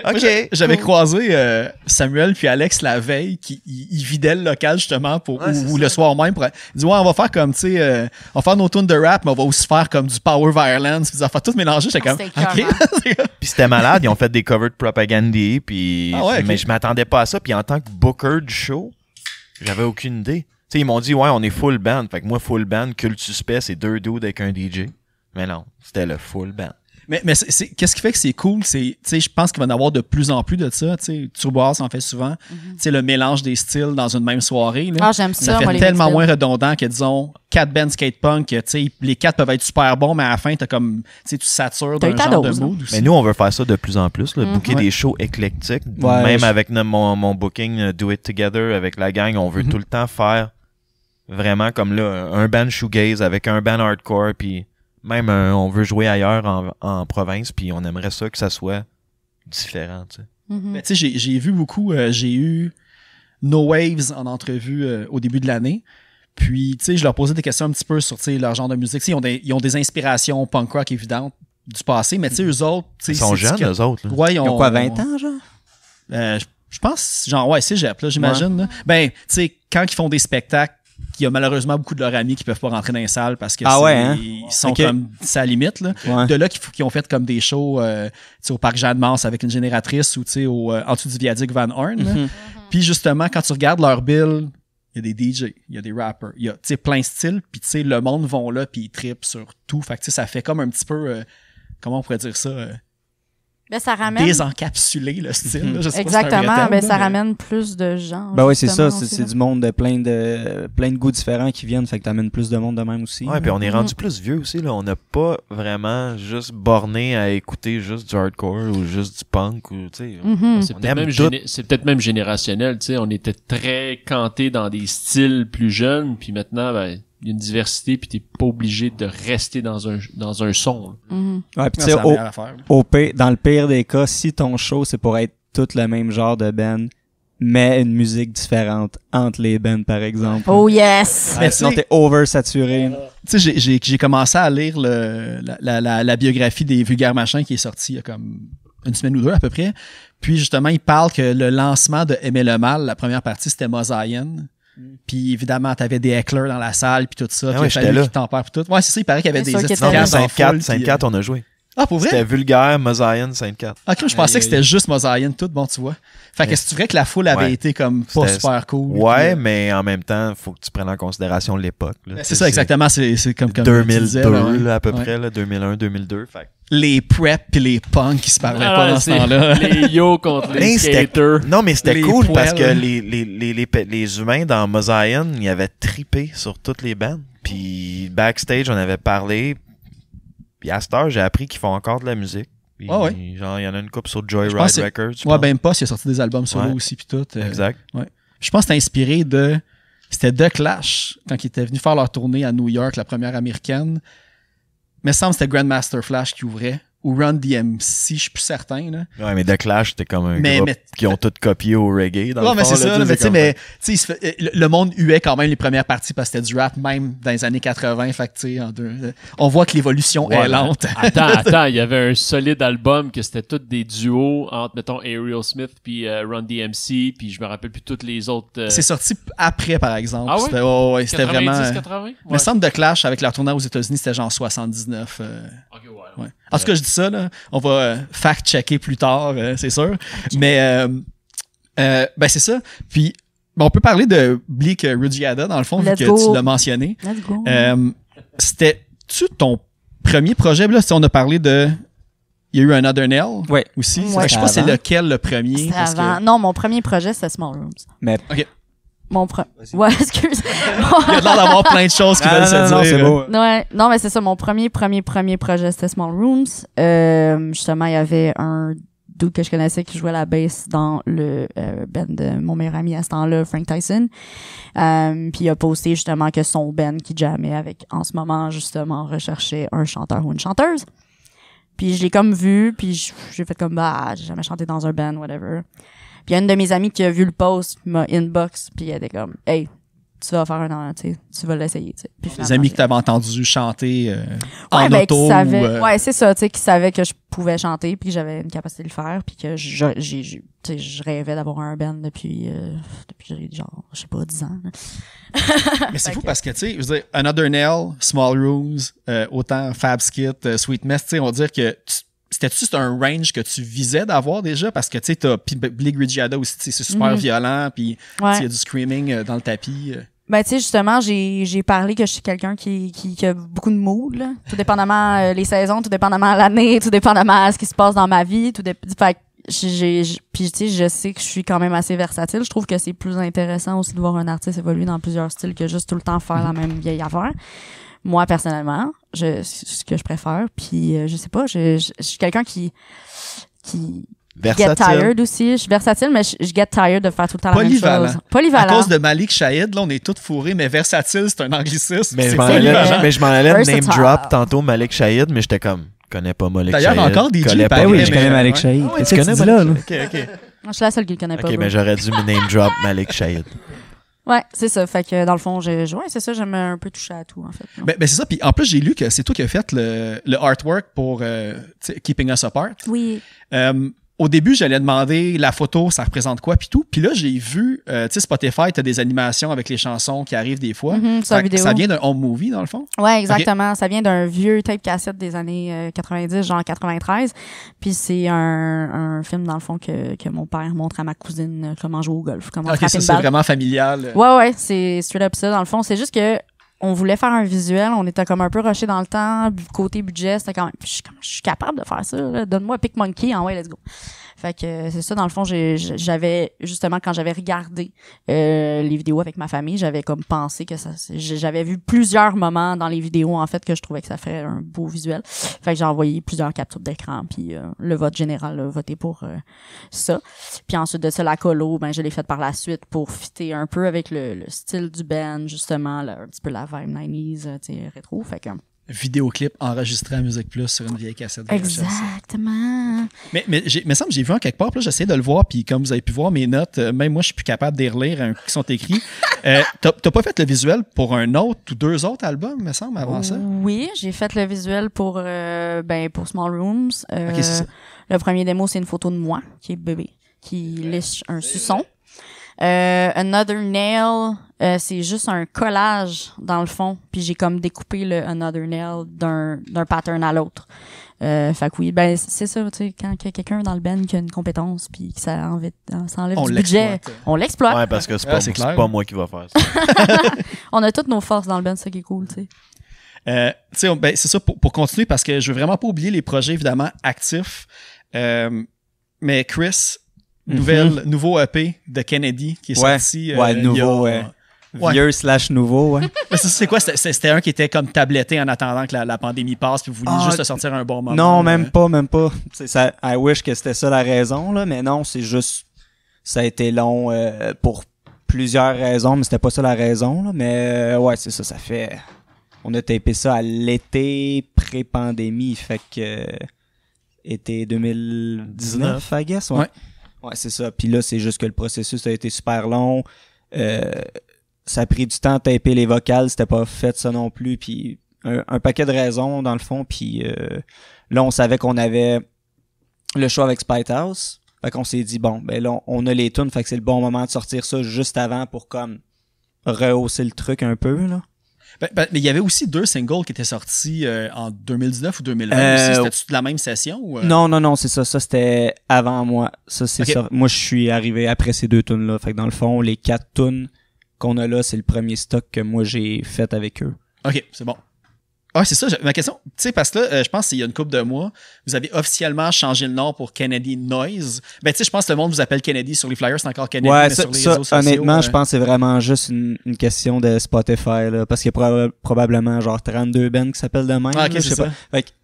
Ok. J'avais croisé euh, Samuel puis Alex la veille qui ils vidaient le local justement pour ou, le soir même pour ils ouais, on va faire comme tu sais euh, on va faire nos tunes de rap mais on va aussi faire comme du power violence Ils ont fait tout mélanger j'étais ah, comme ok. *laughs* puis c'était malade ils ont fait des covers de propagande puis ah mais je m'attendais pas à ça puis en tant que booker du show j'avais aucune idée tu sais ils m'ont dit ouais on est full band fait que moi full band culte suspect c'est deux dudes avec un DJ mais non c'était le full band mais, qu'est-ce qui fait que c'est cool? C'est, je pense qu'il va y en avoir de plus en plus de ça. ça en fait souvent. C'est mhm. Le mélange des styles dans une même soirée. Là, ah, j'aime ça. Ça fait tellement moins redondant que, disons, quatre bands skate-punk. les quatre peuvent être super bons, mais à la fin, comme, tu satures d'un genre de hein. mood Mais nous, on veut faire ça de plus en plus, le bouquet mhm. booker des shows éclectiques. même avec mon, mon, booking euh, Do It Together avec la gang, on veut mhm. tout le temps faire vraiment comme là, un band shoegaze avec un band hardcore, puis même euh, on veut jouer ailleurs en, province, puis on aimerait ça que ça soit différent. Tu sais, mhm. j'ai vu beaucoup, euh, j'ai eu No Waves en entrevue euh, au début de l'année. Puis, tu sais, je leur posais des questions un petit peu sur leur genre de musique. Ils ont, des, ont des inspirations punk rock évidentes du passé, mais tu sais, eux autres. Ils sont jeunes, eux autres. ils, ont, quoi, 20 ans, genre Je pense, genre, ouais, cégep, là, j'imagine. Ben, tu sais, quand ils font des spectacles il y a malheureusement beaucoup de leurs amis qui peuvent pas rentrer dans les salles parce que ah hein? ils sont comme ça limite là. de là qu'ils ont fait comme des shows euh, au parc Jeanne Mance avec une génératrice ou au, euh, en dessous du viaduc Van Horn mhm. puis justement quand tu regardes leur bill il y a des DJ, il y a des rappers, il y a plein de styles, le monde vont là, puis ils tripent sur tout. Fait que ça fait comme un petit peu, euh, comment on pourrait dire ça, mais ben, ça ramène... désencapsulé le style. Exactement, ben, mais ça ramène plus de gens. Ben oui, c'est ça. C'est du monde de plein de plein de goûts différents qui viennent, fait que t'amènes plus de monde de même aussi. Ouais, puis on est mm-hmm. rendu plus vieux aussi. Là. On n'a pas vraiment juste borné à écouter juste du hardcore ou juste du punk. Ou, C'est peut-être même, générationnel. On était très canté dans des styles plus jeunes, puis maintenant, ben, il y a une diversité puis t'es pas obligé de rester dans un dans un son. Mm-hmm. Ouais, puis tu au, au dans le pire des cas, si ton show c'est pour être tout le même genre de band, mais une musique différente entre les bands par exemple. Oh yes. Euh, mais sinon t'es oversaturé. Tu sais j'ai j'ai commencé à lire le la, biographie des vulgaires machins qui est sortie il y a comme une semaine ou deux à peu près. Puis justement, il parle que le lancement de Aimer le mal, la première partie, c'était Mosaïen. Mm. Puis évidemment, tu avais des hecklers dans la salle, puis tout ça. Ah ouais, j'étais là. Qui t'en tout. Ouais, c'est ça, il paraît qu'il y avait des étudiants. 5-4, euh, on a joué. Ah, pour vrai? C'était vulgaire, Mosaïen 54. Ok, ah, je pensais que c'était juste Mosaïen tout, bon, tu vois. Fait que c'est vrai que la foule avait été comme pas super cool. Ouais, euh, mais en même temps, faut que tu prennes en considération l'époque. Ben, c'est ça, exactement. C'est comme, comme 2002, à peu près, là, 2001, 2002. Fait les prep pis les punks qui se parlaient ah, pas dans ce temps-là. *laughs* Les yo contre les skaters. Non, mais c'était cool parce que les, humains dans Mosaïen, ils avaient tripé sur toutes les bandes. Puis backstage, on avait parlé, puis à cette heure, j'ai appris qu'ils font encore de la musique. Ah genre, il y en a une coupe sur Joyride Records. Ouais, même ben pas, il a sorti des albums solo eux aussi, puis tout. Euh, exact. Ouais. Je pense que c'est inspiré de. C'était The Clash, quand ils étaient venus faire leur tournée à New York, la première américaine. Mais semble que c'était Grandmaster Flash qui ouvrait ou Run DMC, je suis plus certain. Là. Ouais, mais The Clash, c'était comme un groupe qui ont tout copié au reggae. Dans non, mais c'est ça, mais tu sais, mais euh, le monde huait quand même les premières parties parce que c'était du rap, même dans les années 80. Fait que, en deux, euh, on voit que l'évolution est lente. Attends, *laughs* attends, il y avait un solide album que c'était tous des duos entre, mettons, Ariel Smith puis euh, Run DMC, puis je me rappelle plus toutes les autres. C'est sorti après, par exemple. Ah ouais C'était vraiment. 90, 80? The Clash, avec leur tournée aux États-Unis, c'était genre 79. Ok, ouais. En tout cas, je dis ça, là. on va euh, fact-checker plus tard, euh, c'est sûr. Mais euh, ben c'est ça. Puis on peut parler de Bleak Rugiada, dans le fond, vu que tu l'as mentionné. Let's Euh, C'était-tu ton premier projet? Là, si on a parlé de. Il y a eu un Other Nail ouais. aussi. Ouais. Je sais pas c'est lequel le premier. Parce avant. Non, mon premier projet, c'est Small Rooms. Mais mon *laughs* excuse. Il y a l'air d'avoir plein de choses qui veulent se dire. c'est beau. Non, mais c'est ça. Mon premier, premier, premier projet, c'était Small Rooms. Euh, justement, il y avait un dude que je connaissais qui jouait la basse dans le euh, band de mon meilleur ami à ce temps-là, Frank Tyson. Euh, puis il a posté justement que son band qui jamais avec, en ce moment, justement, recherchait un chanteur ou une chanteuse. Puis je l'ai comme vu, puis j'ai fait comme, bah, j'ai jamais chanté dans un band, whatever. Puis une de mes amies qui a vu le post, m'a inbox, puis elle était comme Hey, tu vas faire un an, tu vas l'essayer. Les amis que t'avais entendu chanter euh, en ben, auto. Qui ou, euh, Ouais, c'est ça, tu sais, qui savaient que je pouvais chanter, puis que j'avais une capacité de le faire, puis que je, rêvais d'avoir un band depuis, euh, depuis genre, je sais pas, 10 ans. Mais c'est *laughs* fou parce que, tu sais, je Another Nail, Small Rooms, euh, autant Fab Skit, Sweet Mess, tu sais, on va dire que c'était-tu un range que tu visais d'avoir déjà? Parce que, tu sais, t'as Big Rigiada aussi, c'est super mhm. violent, puis il y a du screaming euh, dans le tapis. Euh. Ben, tu sais, justement, j'ai parlé que je suis quelqu'un qui, qui, a beaucoup de moules Tout dépendamment euh, les saisons, tout dépendamment l'année, tout dépendamment ce qui se passe dans ma vie, tout Puis, tu sais, je sais que je suis quand même assez versatile. Je trouve que c'est plus intéressant aussi de voir un artiste évoluer dans plusieurs styles que juste tout le temps faire la mhm. même vieille affaire moi personnellement, je ce que je préfère. Puis euh, je sais pas, je, je, suis quelqu'un qui qui Versatile. Get tired aussi. Je suis versatile, mais je, get tired de faire tout le temps la même chose. Polyvalent. À cause de Malik Shahid, là, on est tous fourrés, mais versatile, c'est un anglicisme. Mais je m'en allais, name drop tantôt Malik Shahid, mais j'étais comme, connais pas Malik Shahid. D'ailleurs, encore des connais pas, oui, je connais Malik Shahid. Ah tu connais Malik Ok, Je suis la seule qui le connaît pas. Ok, mais j'aurais dû me name drop Malik Shahid. Ouais, c'est ça. Fait que dans le fond, j'ai ouais, c'est ça, j'aime un peu toucher à tout en fait. Ben, ben, c'est ça. Puis en plus, j'ai lu que c'est toi qui as fait le, le artwork pour euh, Keeping Us Apart. Oui. Euh, au début, j'allais demander la photo, ça représente quoi, puis tout. Puis là, j'ai vu, euh, tu sais, Spotify, t'as des animations avec les chansons qui arrivent des fois. Mhm, ça, vient d'un home movie, dans le fond? Ouais, exactement. Ça vient d'un vieux tape cassette des années 90, euh, genre 93. Puis c'est un, film, dans le fond, que, mon père montre à ma cousine euh, comment jouer au golf, comment Ok, ça, c'est vraiment familial. Ouais, ouais, c'est straight up ça, dans le fond. C'est juste que on voulait faire un visuel, on était comme un peu rushé dans le temps, côté budget, c'était quand même, je suis, capable de faire ça, donne-moi Pick Monkey, en let's go. Fait que euh, c'est ça, dans le fond, j'avais justement quand j'avais regardé euh, les vidéos avec ma famille, j'avais comme pensé que ça. J'avais vu plusieurs moments dans les vidéos en fait que je trouvais que ça ferait un beau visuel. Fait que j'ai envoyé plusieurs captures d'écran, puis euh, le vote général a voté pour ça. Puis ensuite de ça, la colo, ben je l'ai faite par la suite pour fitter un peu avec le, style du band, justement, un petit peu la vibe 90s, tu rétro. Fait que vidéoclip enregistré à Musique Plus sur une vieille cassette. De Exactement. Mais, mais j'ai, me semble j'ai vu en quelque part, puis j'essaie de le voir, puis comme vous avez pu voir mes notes, euh, même moi, je suis plus capable d'y relire qui sont écrits. *laughs* Euh, t'as, pas fait le visuel pour un autre ou deux autres albums, me semble, avant ça? Oui, j'ai fait le visuel pour, euh, ben, pour Small Rooms. Euh, le premier démo, c'est une photo de moi, qui est bébé, qui lèche un suçon. Euh, another Nail, euh, c'est juste un collage dans le fond, puis j'ai comme découpé le Another Nail d'un d'un pattern à l'autre. Euh, fait que oui, ben c'est ça, tu sais, quand quelqu'un dans le Ben qui a une compétence puis que ça, euh, enlève, ça du budget, on l'exploite. Ouais, parce que c'est pas, moi qui va faire ça. *laughs* on a toutes nos forces dans le BEN, c'est ça qui est cool, tu sais. ben, c'est ça pour, pour, continuer parce que je veux vraiment pas oublier les projets évidemment actifs. mais Chris, Mhm. nouvelle, nouveau EP de Kennedy qui est sorti. Euh, ouais, nouveau, Vieux slash nouveau, ouais. *laughs* c'est quoi? C'était un qui était comme tabletté en attendant que la, pandémie passe, puis vous vouliez ah, juste sortir un bon moment. Non, même pas, même pas. Ça, I wish que c'était ça la raison, là, mais non, c'est juste... Ça a été long euh, pour plusieurs raisons, mais c'était pas ça la raison, mais euh, ouais, c'est ça, ça fait... On a tapé ça à l'été pré-pandémie, fait que... été 2019, I guess, ouais. ouais. Ouais, c'est ça. Puis là, c'est juste que le processus a été super long. Euh, ça a pris du temps à taper les vocales, c'était pas fait ça non plus. Puis un, paquet de raisons, dans le fond. Puis euh, là, on savait qu'on avait le choix avec Spite House. Fait qu'on s'est dit, bon, ben là, on, on a les tunes, fait que c'est le bon moment de sortir ça juste avant pour comme rehausser le truc un peu, là. Ben, ben, mais il y avait aussi deux singles qui étaient sortis euh, en 2019 ou 2020. Euh, C'était-tu de la même session? Euh? Non, non, non, c'est ça. Ça, c'était avant moi. Ça, c'est Moi, je suis arrivé après ces deux tunes-là. Fait que dans le fond, les quatre tunes qu'on a là, c'est le premier stock que moi j'ai fait avec eux. OK, c'est bon. Ah, c'est ça, ma question. Tu sais, parce que là, euh, je pense il y a une couple de mois, vous avez officiellement changé le nom pour Kennedy Noise. Ben, tu sais, je pense que le monde vous appelle Kennedy sur les flyers, c'est encore Kennedy, mais sur les réseaux sociaux, Honnêtement, euh. je pense que c'est vraiment juste une, question de Spotify, là, parce qu'il y a probablement genre 32 bands qui s'appellent de même. Ah, je sais pas.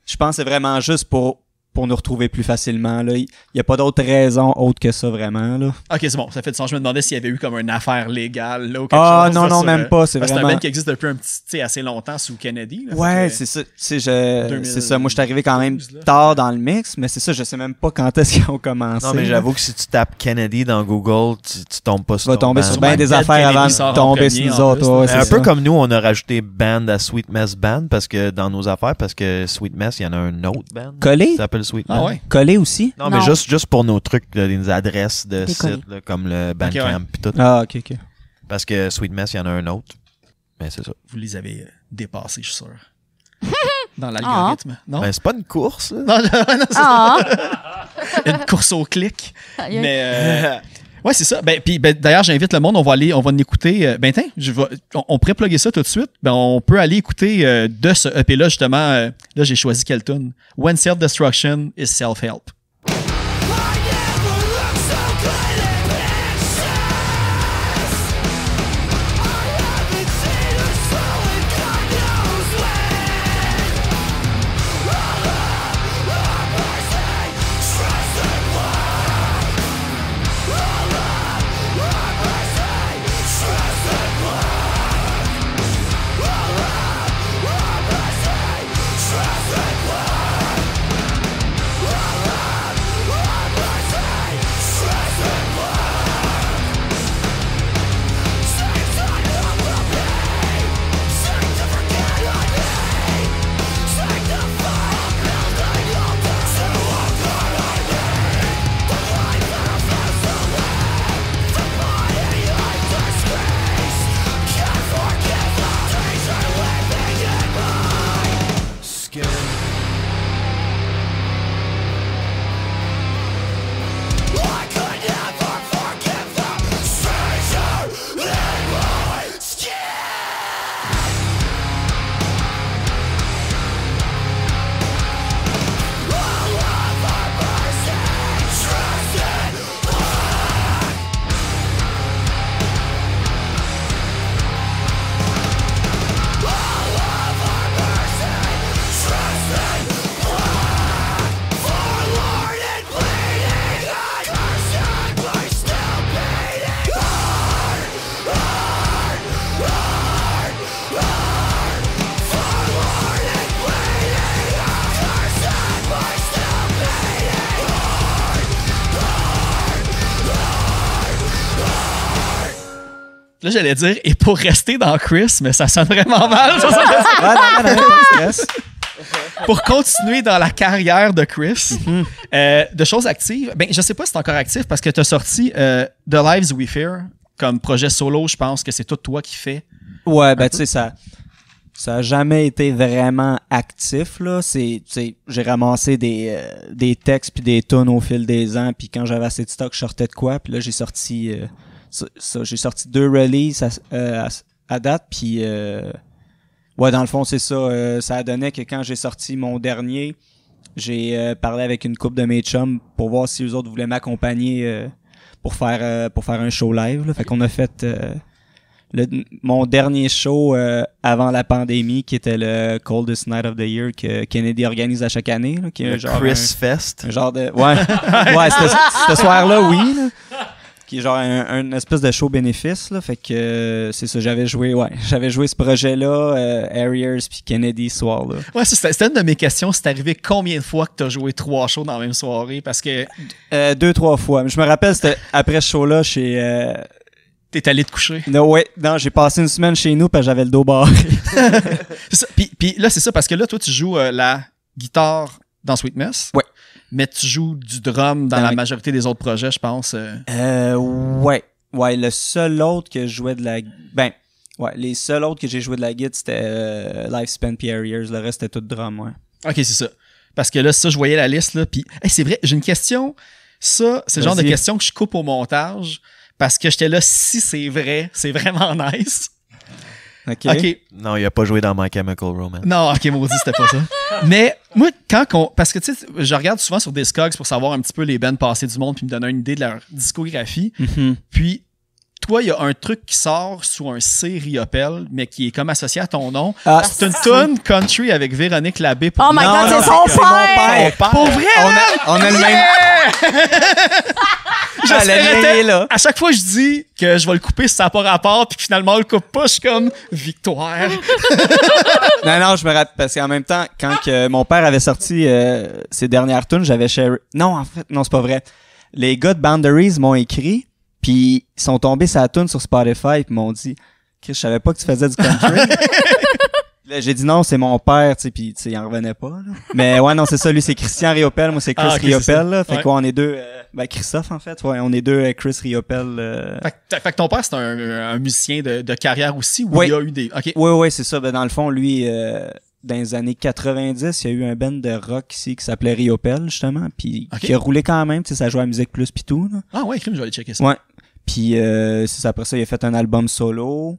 je pense que c'est vraiment juste pour pour nous retrouver plus facilement. Il n'y a pas d'autre raison autre que ça, vraiment. Ok, c'est bon, ça fait du sens. Je me demandais s'il y avait eu comme une affaire légale. ou quelque ah non, non, même pas. C'est vraiment... un band qui existe depuis un petit, assez longtemps sous Kennedy. ouais, c'est ça. C'est ça. Moi, je suis arrivé quand même tard dans le mix, mais c'est ça, je sais même pas quand est-ce qu'ils ont commencé. Non, mais j'avoue que si tu tapes Kennedy dans Google, tu, tu tombes pas sur. Tu vas tomber sur bien des affaires avant de tomber sur les autres. un peu comme nous, on a rajouté band à Sweet Mess Band parce que dans nos affaires, parce que Sweet Mess, il y en a un autre band. Collé? Sweet Ah hein? Collé aussi? Non, mais juste, juste pour nos trucs, des adresses de sites, comme le Bandcamp et tout. Ah, ok, ok. Parce que Sweet Mess, il y en a un autre. Mais c'est ça. Vous les avez euh, dépassés, je suis sûr. *laughs* Dans ah. l'algorithme. Non? Mais ben, c'est pas une course, Non, non, *laughs* non, c'est ah. *laughs* Une course au clic. Mais euh, Ouais, c'est ça. Ben, puis ben, d'ailleurs, j'invite le monde, on va aller, on va écouter. Euh, ben tiens, je on, pourrait ça tout de suite. Ben, on peut aller écouter euh, de ce EP-là, justement. Euh, là, j'ai choisi Kelton. When Self-Destruction is Self-Help. j'allais dire, et pour rester dans Chris, mais ça sonne vraiment mal. pour continuer dans la carrière de Chris, euh, de choses actives, ben, je sais pas si c'est encore actif parce que tu as sorti euh, The Lives We Fear comme projet solo, je pense que c'est tout toi qui fait. Ouais, ben tu sais, ça ça a jamais été vraiment actif là c'est j'ai ramassé euh, des, textes puis des tonnes au fil des ans puis quand j'avais assez de stock je sortais de quoi puis là j'ai sorti j'ai sorti deux releases à, euh, date, puis euh, ouais, dans le fond, c'est ça. Euh, ça a donné que quand j'ai sorti mon dernier, j'ai parlé avec une couple de mes chums pour voir si les autres voulaient m'accompagner pour faire pour faire un show live. Fait qu'on a fait mon dernier show avant la pandémie, qui était le Coldest Night of the Year que Kennedy organise à chaque année. qui est le genre Chris Fest. Un genre de... Ouais, *laughs* ouais ce soir-là, oui qui est genre un, espèce de show bénéfice là fait que c'est ça j'avais joué ouais *laughs* j'avais joué ce projet là euh, Harriers puis Kennedy soir là ouais c'était une de mes questions c'est arrivé combien de fois que t'as joué trois shows dans la même soirée parce que euh, deux trois fois je me rappelle c'était après ce show là chez euh, T'es allé te coucher. Non, ouais. Non, j'ai passé une semaine chez nous parce que j'avais le dos barré. *laughs* puis, puis là, c'est ça, parce que là, toi, tu joues euh, la guitare dans Mess. Ouais mais tu joues du drum dans la majorité des autres projets, je pense. Euh. euh, ouais. Ouais, le seul autre que je jouais de la. Ben, ouais, les seuls autres que j'ai joué de la guide, c'était euh, Life Lifespan Pierre Le reste, c'était tout drum, ouais. Ok, c'est ça. Parce que là, ça, je voyais la liste, là, puis. c'est vrai, j'ai une question. Ça, c'est le genre de question que je coupe au montage parce que j'étais là, si c'est vrai, c'est vraiment *laughs* nice. OK. Non, il a pas joué dans My Chemical Romance. Non, OK, maudit, c'était pas ça. *laughs* Mais moi, quand qu'on. Parce que, tu sais, je regarde souvent sur Discogs pour savoir un petit peu les bands passées du monde puis me donner une idée de leur discographie. Mhm. Puis, toi, il y a un truc qui sort sous un C Riopel, mais qui est comme associé à ton nom. Ah, c'est une tune country avec Véronique Labbé. Pour... Oh my god, c'est son père! Mon Pour vrai! On a, hein? on a le même. *laughs* là. À chaque fois, je dis que je vais le couper si ça n'a pas rapport, puis finalement, on le coupe pas. Je suis comme victoire. *laughs* non, non, je me rate Parce qu'en même temps, quand que mon père avait sorti euh, ses dernières tunes, j'avais share. Non, en fait, non, c'est pas vrai. Les gars de Boundaries m'ont écrit puis ils sont tombés sur la sur Spotify puis m'ont dit Chris, je savais pas que tu faisais du country. *laughs* j'ai dit non, c'est mon père, tu sais, puis tu sais, il en revenait pas. Là. Mais ouais, non, c'est ça, lui c'est Christian Riopel, moi c'est ah, Chris Riopel. Là. Fait ouais. quoi, on est deux euh, ben Christophe en fait, ouais, on est deux euh, Chris Riopel. Euh. Fait, que, ton père c'est un, un musicien de, de, carrière aussi ou il a eu des OK. Oui oui, c'est ça, ben dans le fond lui dans les années 90, il y a eu un band de rock ici qui s'appelait Riopel, justement, puis qui a roulé quand même, tu sais, ça jouait à la musique plus puis tout. Ah ouais, crime, je vais aller checker ça. Ouais. Puis euh, après ça, il a fait un album solo.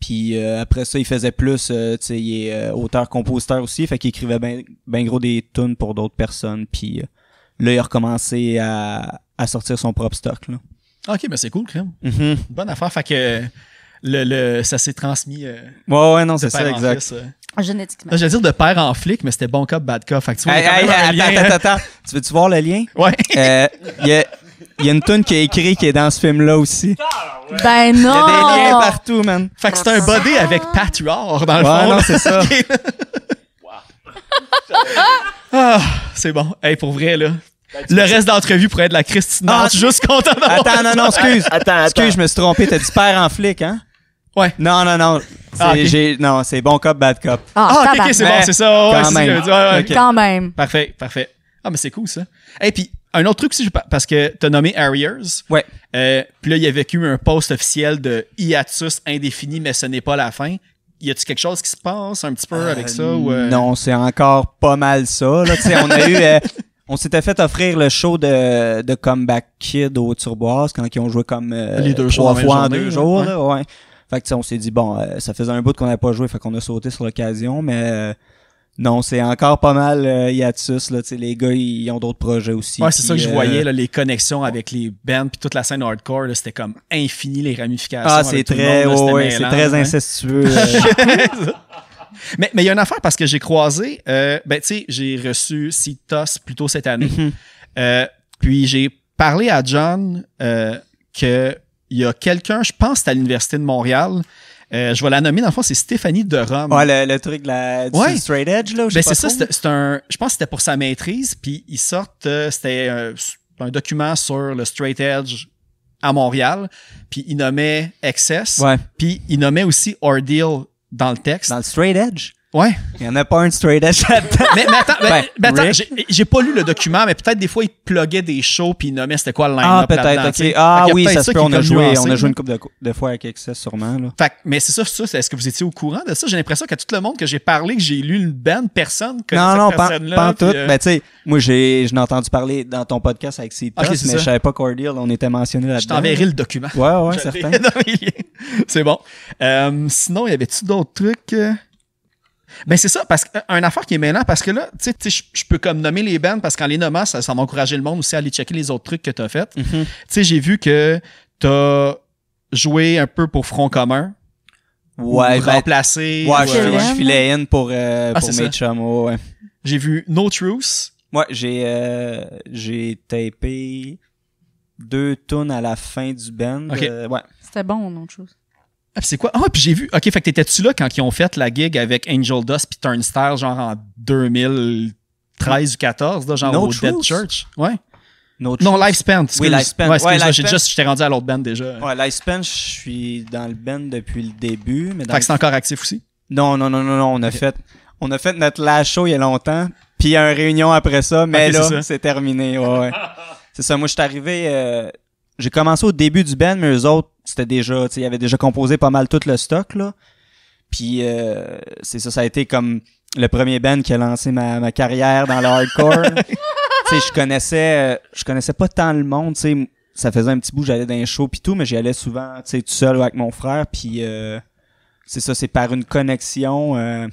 Puis euh, après ça, il faisait plus, euh, tu sais, il est auteur-compositeur aussi, fait qu'il écrivait bien ben gros des tunes pour d'autres personnes. Puis là, il a recommencé à, sortir son propre stock, là. Ah, ok, mais ben c'est cool, Crime. Mm-hmm. Bonne affaire, fait que le, ça s'est transmis. Euh, ouais, ouais, non, c'est ça, exact. Euh. Ah, génétiquement. Ah, je veux dire de père en flic, mais c'était bon cop, bad cop. Fait tu vois, attends, Tu veux-tu voir le lien? *laughs* Ouais. Euh, il y, y, a une tune qui est écrite qui est dans ce film-là aussi. Ben non! Il y a des liens partout, man. Fait que c'est un body avec Pat Roar, dans le ouais, fond. non, c'est ça. *laughs* Ah, c'est bon. pour vrai, là. Le reste d'entrevue pourrait être la Christine. non je suis juste content Attends, non, non, excuse. Excuse, je me suis trompé. T'as dit père en flic, hein? Ouais. Non, non, non. Ah, non, c'est bon cop, bad cop. Ah, ah ok, c'est bon, c'est ça. quand, même. Parfait, parfait. Ah, mais c'est cool ça. Et puis, un autre truc aussi, parce que t'as nommé Harriers. Ouais. Euh, puis là, il y a vécu un post officiel de hiatus indéfini, mais ce n'est pas la fin. Y a-tu quelque chose qui se passe un petit peu euh, avec ça? Euh? Non, c'est encore pas mal ça. Là. on a eu. Euh, *laughs* on s'était fait offrir le show de, de Comeback Kid au Turboise quand ils ont joué comme les deux trois fois en deux jours. ouais. Fait que on s'est dit bon, euh, ça faisait un bout qu'on n'avait pas joué, fait qu'on a sauté sur l'occasion, mais euh, non, c'est encore pas mal euh, hiatus là, les gars ils ont d'autres projets aussi. Ouais, c'est ça que je voyais euh, là, les connexions avec les bands puis toute la scène hardcore, c'était comme infini les ramifications. Ah, c'est très c'est très incestueux. mais il y a une affaire parce que j'ai croisé ben tu sais, j'ai reçu Citos plus tôt cette année. Mm-hmm. puis j'ai parlé à John que il y a quelqu'un, je pense c'est à l'Université de Montréal, euh, je vais la nommer, dans le fond, c'est Stéphanie de Rome. Ouais, le, truc la, du straight edge, là, ou ben, c'est ça, c'est un, je pense que c'était pour sa maîtrise, puis ils sortent, euh, c'était euh, un, document sur le straight edge à Montréal, puis il nommait Excess, puis il nommait aussi Ordeal dans le texte. Dans le straight edge? Ouais. Il n'y en a pas un straight edge mais, attends, ben, attends j'ai pas lu le document, mais peut-être des fois, il pluguait des shows puis il nommait c'était quoi le line Ah, peut-être, Ah oui, ça se peut, on a, joué, on a joué une couple de, fois avec Excess sûrement. mais c'est ça, ça est-ce que vous étiez au courant de ça? J'ai l'impression que tout le monde que j'ai parlé, que j'ai lu une bande, personne non, Non, pas, tout. Euh, mais tu sais, moi, j'ai entendu parler dans ton podcast avec c okay, mais je savais pas Cordial, on était mentionné là-dedans. Je t'enverrai le document. Ouais, ouais, certain. *laughs* C'est bon. Euh, sinon, y avait-tu d'autres trucs? Euh? Ben c'est ça, parce qu'un euh, affaire qui est maintenant, parce que là, tu sais, je peux comme nommer les bands, parce qu'en les nommant, ça, ça m'a le monde aussi à aller checker les autres trucs que t'as fait. Mm-hmm. Tu sais, j'ai vu que t'as joué un peu pour Front commun. Ouais, ben, remplacé. Ouais, euh, je, filais in pour, euh, ah, pour mes ouais. J'ai vu No Truth. Ouais, j'ai, j'ai tapé deux tunes à la fin du band. ouais. C'était bon, No Truth. Ah, c'est quoi? Ah, puis j'ai vu. Ok, fait que t'étais-tu là quand ils ont fait la gig avec Angel Dust puis Turnstile, genre en 2013 ou 14, genre au Dead Church? Ouais. non, Lifespan. Oui, Lifespan. Ouais, ouais, juste, j'étais rendu à l'autre band déjà. Ouais, Lifespan, je suis dans le band depuis le début. Mais fait que c'est encore actif aussi? Non, non, non, non, non. On a fait, on a fait notre last show il y a longtemps, puis il y a une réunion après ça, mais là, c'est terminé. Ouais, c'est ça. Moi, je suis arrivé, euh, j'ai commencé au début du band, mais eux autres, c'était déjà, il avait déjà composé pas mal tout le stock là. Puis euh, c'est ça, ça a été comme le premier band qui a lancé ma, carrière dans le hardcore. *laughs* je connaissais, je connaissais pas tant le monde, tu sais. Ça faisait un petit bout, j'allais dans les shows puis tout, mais j'y allais souvent, tu sais, tout seul avec mon frère. Puis euh, c'est ça, c'est par une connexion. Euh,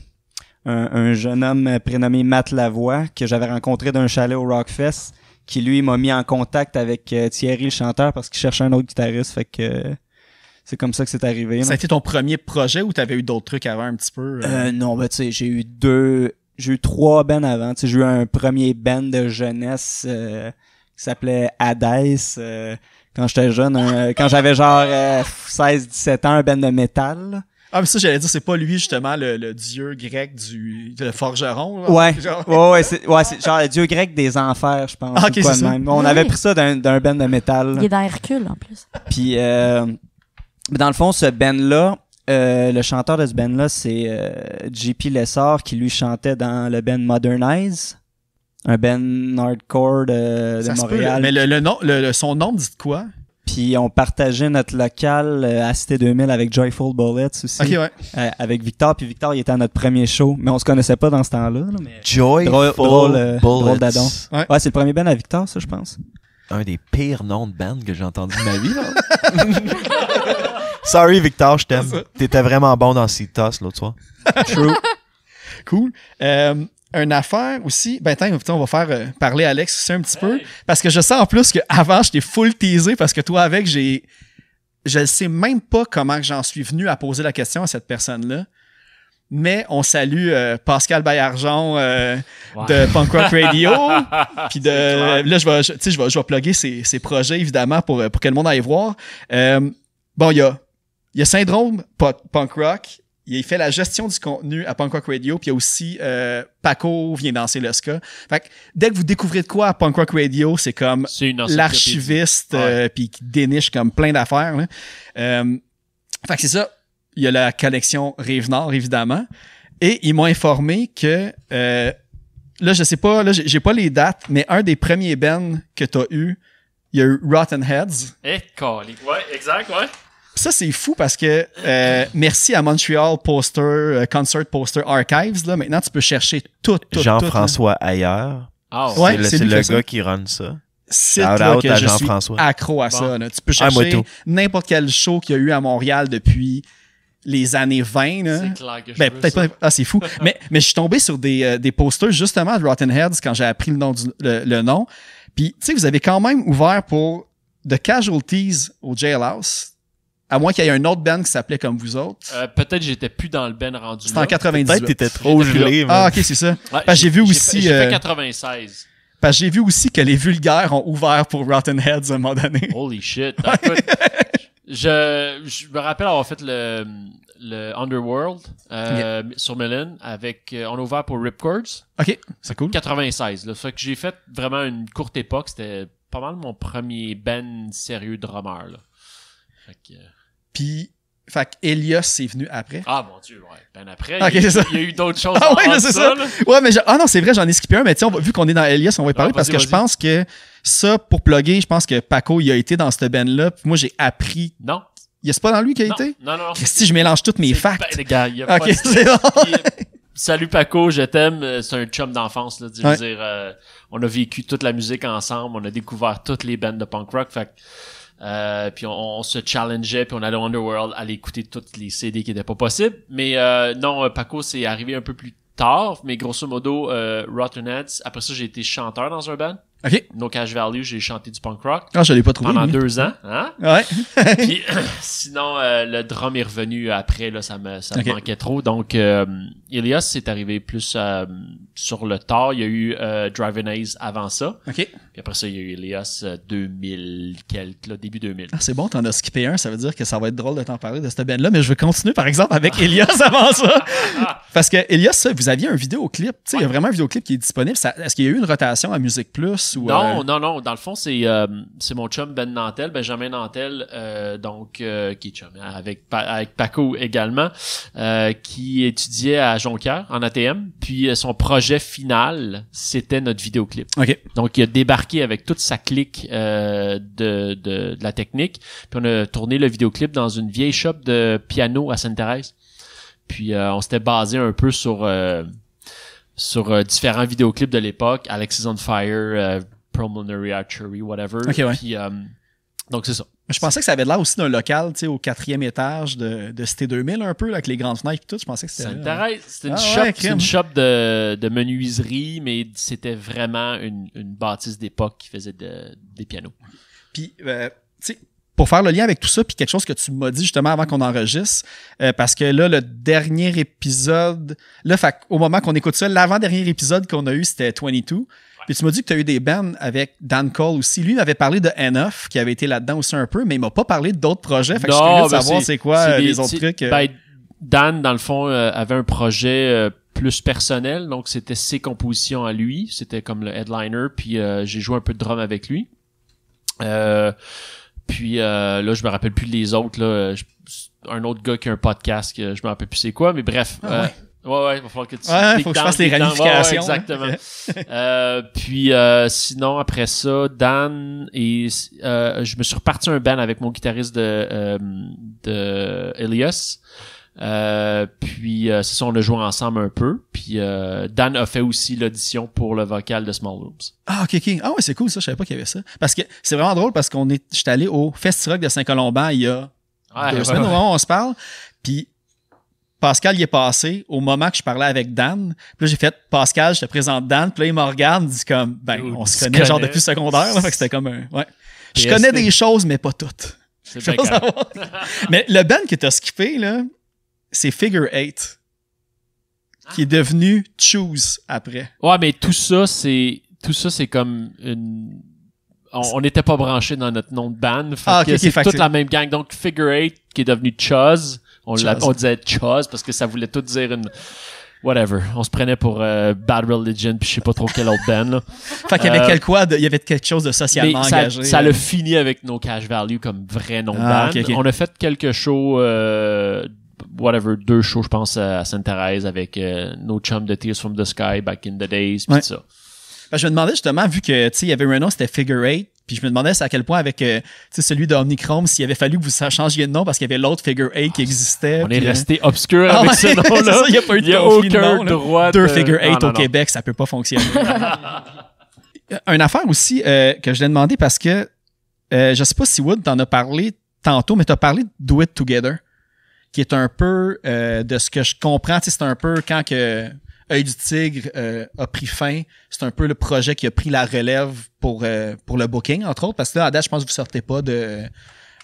un, jeune homme prénommé Matt Lavoie que j'avais rencontré d'un chalet au Rockfest qui lui m'a mis en contact avec Thierry le chanteur parce qu'il cherchait un autre guitariste fait que c'est comme ça que c'est arrivé. Ça a été ton premier projet ou t'avais eu d'autres trucs avant un petit peu? Euh? Euh, non, ben tu sais, j'ai eu deux, j'ai eu trois bands avant. Tu sais, j'ai eu un premier ben de jeunesse euh, qui s'appelait Hades. quand j'étais jeune, quand j'avais genre 16-17 ans, un band de métal. Ah, mais ça, j'allais dire, c'est pas lui, justement, le, dieu grec du forgeron. ouais. *laughs* ouais. Ouais, c'est, ouais, c'est genre le dieu grec des enfers, je pense. Ah, On avait pris ça d'un, d'un de métal. Il est dans Hercule, en plus. Puis, euh, dans le fond, ce Ben-là, euh, le chanteur de ce Ben-là, c'est euh, JP Lessard qui lui chantait dans le Ben Modernize. Un band hardcore de, Montréal. mais le, son nom dit quoi? Puis on partageait notre local euh, à Cité 2000 avec Joyful Bullets aussi. Euh, avec Victor. Puis Victor, il était à notre premier show. Mais on se connaissait pas dans ce temps-là. Joyful euh, Bullets. ouais, c'est le premier band à Victor, ça, je pense un des pires noms de band que j'ai entendu de ma vie. *laughs* Sorry, Victor, je t'aime. T'étais vraiment bon dans Citas l'autre soir. True. *laughs* cool. Euh, une affaire aussi. Ben, attends, on va faire euh, parler Alex aussi un petit peu. Parce que je sens en plus qu'avant, je t'ai full teasé parce que toi, avec, j'ai. Je ne sais même pas comment j'en suis venu à poser la question à cette personne-là. Mais on salue euh, Pascal Bayarjon euh, de Punk Rock Radio. *laughs* puis de, euh, là, je vais, sais je vais, je vais plugger ses, projets, évidemment, pour, pour que le monde aille voir. bon, il y a, y a Syndrome Punk Rock. Il fait la gestion du contenu à Punk Rock Radio. Puis il y a aussi Paco vient danser le ska. Fait que dès que vous découvrez de quoi à Punk Rock Radio, c'est comme l'archiviste puis qui déniche comme plein d'affaires. Fait que c'est ça il y a la collection Rive-Nord, évidemment. Et ils m'ont informé que, euh, là, je sais pas, là, j'ai pas les dates, mais un des premiers bands que t'as eu, il y a eu Rotten Heads. Eh, Ouais, exact, ouais. Ça, c'est fou parce que euh, merci à Montreal Poster, euh, Concert Poster Archives. Là, maintenant, tu peux chercher tout, tout, Jean-François Ailleurs. Ah c'est le, gars qui run ça. C'est que je suis accro à ça. Tu peux ah, chercher n'importe quel show qu'il y a eu à Montréal depuis les années 20. C'est ben, Ah, c'est fou. *laughs* mais, mais je suis tombé sur des, euh, des posters justement de Rotten Heads quand j'ai appris le nom. le, nom. Puis, tu sais, vous avez quand même ouvert pour The Casualties au Jailhouse. À moins qu'il y ait un autre band qui s'appelait comme vous autres. Euh, peut-être j'étais plus dans le band rendu. C'était en 90, Peut-être t'étais trop gelé. Ah, ok, c'est ça. j'ai, vu aussi. fait 96. Euh, parce que j'ai vu aussi que les vulgaires ont ouvert pour Rotten Heads à un moment donné. Holy shit. *laughs* Je, je me rappelle avoir fait le, le Underworld euh, sur Melon avec euh, on a ouvert pour Ripcords. OK, ça cool. 96 là, fait que j'ai fait vraiment une courte époque, c'était pas mal mon premier band sérieux drummer là. Fait que euh, Puis fait que Elias est venu après. Ah mon dieu, ouais. Ben après, il, y a, eu d'autres choses. Ah ouais, c'est ça. mais ah non, c'est vrai, j'en ai skippé un, mais tiens, vu qu'on est dans Elias, on va y parler ah, parce que je pense que ça, pour plugger, je pense que Paco, il a été dans cette band-là. Puis moi, j'ai appris. Non. C'est pas dans lui qu'il a été? Non, non, Si je mélange toutes mes facts. Salut Paco, je t'aime. Euh, c'est un chum d'enfance. Là, dire, euh, on a vécu toute la musique ensemble. On a découvert toutes les bandes de punk rock. Euh, puis on, se challengeait, puis on allait au Underworld, aller écouter toutes les CD qui n'étaient pas possibles. Mais non, Paco, c'est arrivé un peu plus tard, mais grosso modo, euh, Rotten Après ça, j'ai été chanteur dans un band. OK. No Cash Value, j'ai chanté du punk rock. Ah, je pas trouvé. Pendant deux ans. Hein? Ouais. *laughs* *laughs* sinon, euh, le drum est revenu après, là, ça me, ça manquait trop. Donc, Elias euh, c'est arrivé plus euh, sur le tard. Il y a eu euh, Driving Ace avant ça. OK. Puis après ça, il y a eu Elias 2000 quelques, là, début 2000. Ah, c'est bon, t'en as skippé un. Ça veut dire que ça va être drôle de t'en parler de cette band-là. Mais je veux continuer, par exemple, avec Elias ah. avant ça. *laughs* Parce que Elias, vous aviez un vidéoclip. Tu sais, il y a vraiment un vidéoclip qui est disponible. Est-ce qu'il y a eu une rotation à Music Plus? Non, euh, non, non. Dans le fond, c'est euh, c'est mon chum Ben Nantel, Benjamin Nantel, euh, donc qui chum avec avec Paco également, qui étudiait à Jonquière en ATM. Puis son projet final, c'était notre vidéoclip. Donc il a débarqué avec toute sa clique de, de, de la technique. Puis on a tourné le vidéoclip dans une vieille shop de piano à Sainte-Thérèse. Puis on s'était basé un peu sur sur euh, différents vidéoclips de l'époque, Alexis on Fire, euh, Pulmonary Archery, whatever. OK, ouais. Euh, donc, c'est ça. Je pensais que ça avait de l'air aussi d'un local, tu sais, au quatrième étage de, de Cité 2000, un peu, là, avec les grandes fenêtres et tout. Je pensais que c'était. C'était une, ah shop, une shop de, de menuiserie, mais c'était vraiment une, une bâtisse d'époque qui faisait des pianos. Puis, tu sais, pour faire le lien avec tout ça, puis quelque chose que tu m'as dit justement avant qu'on enregistre, euh, parce que là, le dernier épisode, là, au moment qu'on écoute ça, l'avant-dernier épisode qu'on a eu, c'était 22. Puis tu m'as dit que tu as eu des bands avec Dan Cole aussi. Lui, il m'avait parlé de Enough, qui avait été là-dedans aussi un peu, mais il m'a pas parlé d'autres projets. Fait que je ben savoir c'est quoi euh, les autres trucs. Euh. Ben, Dan, dans le fond, avait un projet plus personnel, donc c'était ses compositions à lui. C'était comme le headliner, puis j'ai joué un peu de drum avec lui. Euh, puis euh, là, je me rappelle plus les autres. Là, un autre gars qui a un podcast, que je me rappelle plus c'est quoi, mais bref. Ah euh, ouais. Ouais, il va falloir que tu il faut que je fasse les ramifications. exactement. *laughs* euh, puis euh, sinon, après ça, Dan et je me suis reparti un ban avec mon guitariste de, de Elias. Euh, puis euh, c'est ça, on le joué ensemble un peu. Puis euh, Dan a fait aussi l'audition pour le vocal de Small Rooms. Ah ok ok ah ouais c'est cool ça, je savais pas qu'il y avait ça. Parce que c'est vraiment drôle parce qu'on est, j'étais allé au Rock de Saint-Colomban il y a deux semaines on se parle. Puis Pascal y est passé au moment que je parlais avec Dan. Puis là j'ai fait Pascal, je te présente Dan. Puis là il me regarde, il dit comme ben on se connaît, genre depuis secondaire. Là, fait que c'était comme un ouais. Je connais des choses mais pas toutes. mais le band que t'a skippé là c'est Figure 8 qui est ah. devenu Choose après. Ouais, mais tout ça, c'est tout ça, c'est comme une. On n'était pas branché dans notre nom de band. Ah, c'est toute la même gang. Donc Figure 8 qui est devenu Choose. On, disait Choose parce que ça voulait tout dire une whatever. On se prenait pour euh, Bad Religion puis je sais pas trop quelle autre band. *laughs* fait y avait euh, il y avait quelque chose de socialement ça, engagé. Ça euh. l'a fini avec nos cash value comme vrai nom de ah, band. on a fait quelque chose Euh, whatever, deux shows, je pense, à Sainte-Thérèse avec euh, No nos chums de Tears from the Sky, Back in the Days, puis ça. Ben, je me demandais justement, vu que, tu sais, il y avait nom, c'était Figure 8, puis je me demandais à quel point avec euh, sais, celui d'Omnichrome, s'il avait fallu que vous changiez de nom parce qu'il y avait l'autre Figure 8 qui existait. On est euh, resté obscurs ah, avec ce *laughs* nom-là. Il n'y a pas eu de aucun droit. Deux Figure 8 au Québec, ça peut pas fonctionner. *laughs* Une affaire aussi que je l'ai demandé parce que je je sais pas si Wood t'en a parlé tantôt, mais tu as parlé de Do It Together qui est un peu euh, de ce que je comprends, c'est un peu quand que Œil du Tigre euh, a pris fin, c'est un peu le projet qui a pris la relève pour euh, pour le booking entre autres parce que là à date, je pense que vous sortez pas de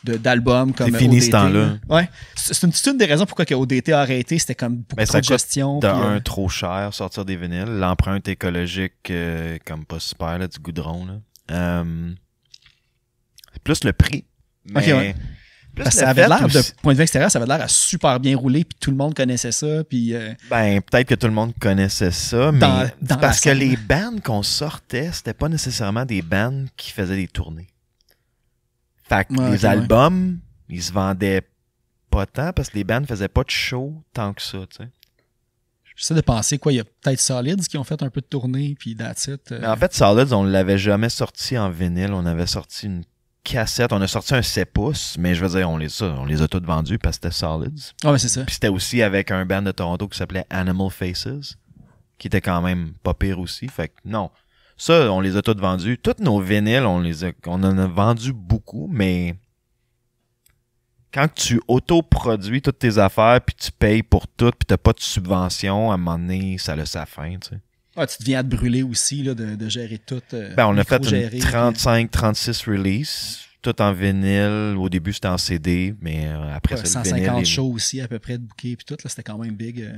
d'albums comme C'est fini ce temps Ouais. C'est une des raisons pourquoi que ODT a arrêté, c'était comme beaucoup ben, de gestion. Mais un trop cher sortir des vinyles, l'empreinte écologique comme pas super là, du goudron là. plus le prix. Mais ben, ça avait l'air, de point de vue extérieur, ça avait l'air à super bien rouler, puis tout le monde connaissait ça. Puis, euh, Ben, peut-être que tout le monde connaissait ça, mais parce que les bands qu'on sortait, c'était pas nécessairement des bands qui faisaient des tournées. Fait que les albums, ils se vendaient pas tant parce que les bands faisaient pas de show tant que ça, tu sais. J'essaie de penser, quoi, il y a peut-être Solids qui ont fait un peu de tournée, puis that's it. Euh. en fait, Solids, on l'avait jamais sorti en vinyle, on avait sorti une cassettes. On a sorti un 7 pouces, mais je veux dire, on les a, on les a toutes vendus parce que c'était Solids. Ah, c'est ça. Puis c'était aussi avec un band de Toronto qui s'appelait Animal Faces, qui était quand même pas pire aussi. Fait que non. Ça, on les a toutes vendus. Toutes nos vinyles, on les a, on en a vendu beaucoup, mais quand tu autoproduis toutes tes affaires, puis tu payes pour tout, puis t'as pas de subvention, à un moment donné, ça le sa fin, tu sais. Ah, tu deviens à te brûler aussi de, gérer tout. Euh, ben, on a fait 35, 36 releases, tout en vinyle. Au début, c'était en CD, mais euh, après ouais, vinyle, shows aussi, à peu près, de bouquets, puis tout. C'était quand même big. Euh.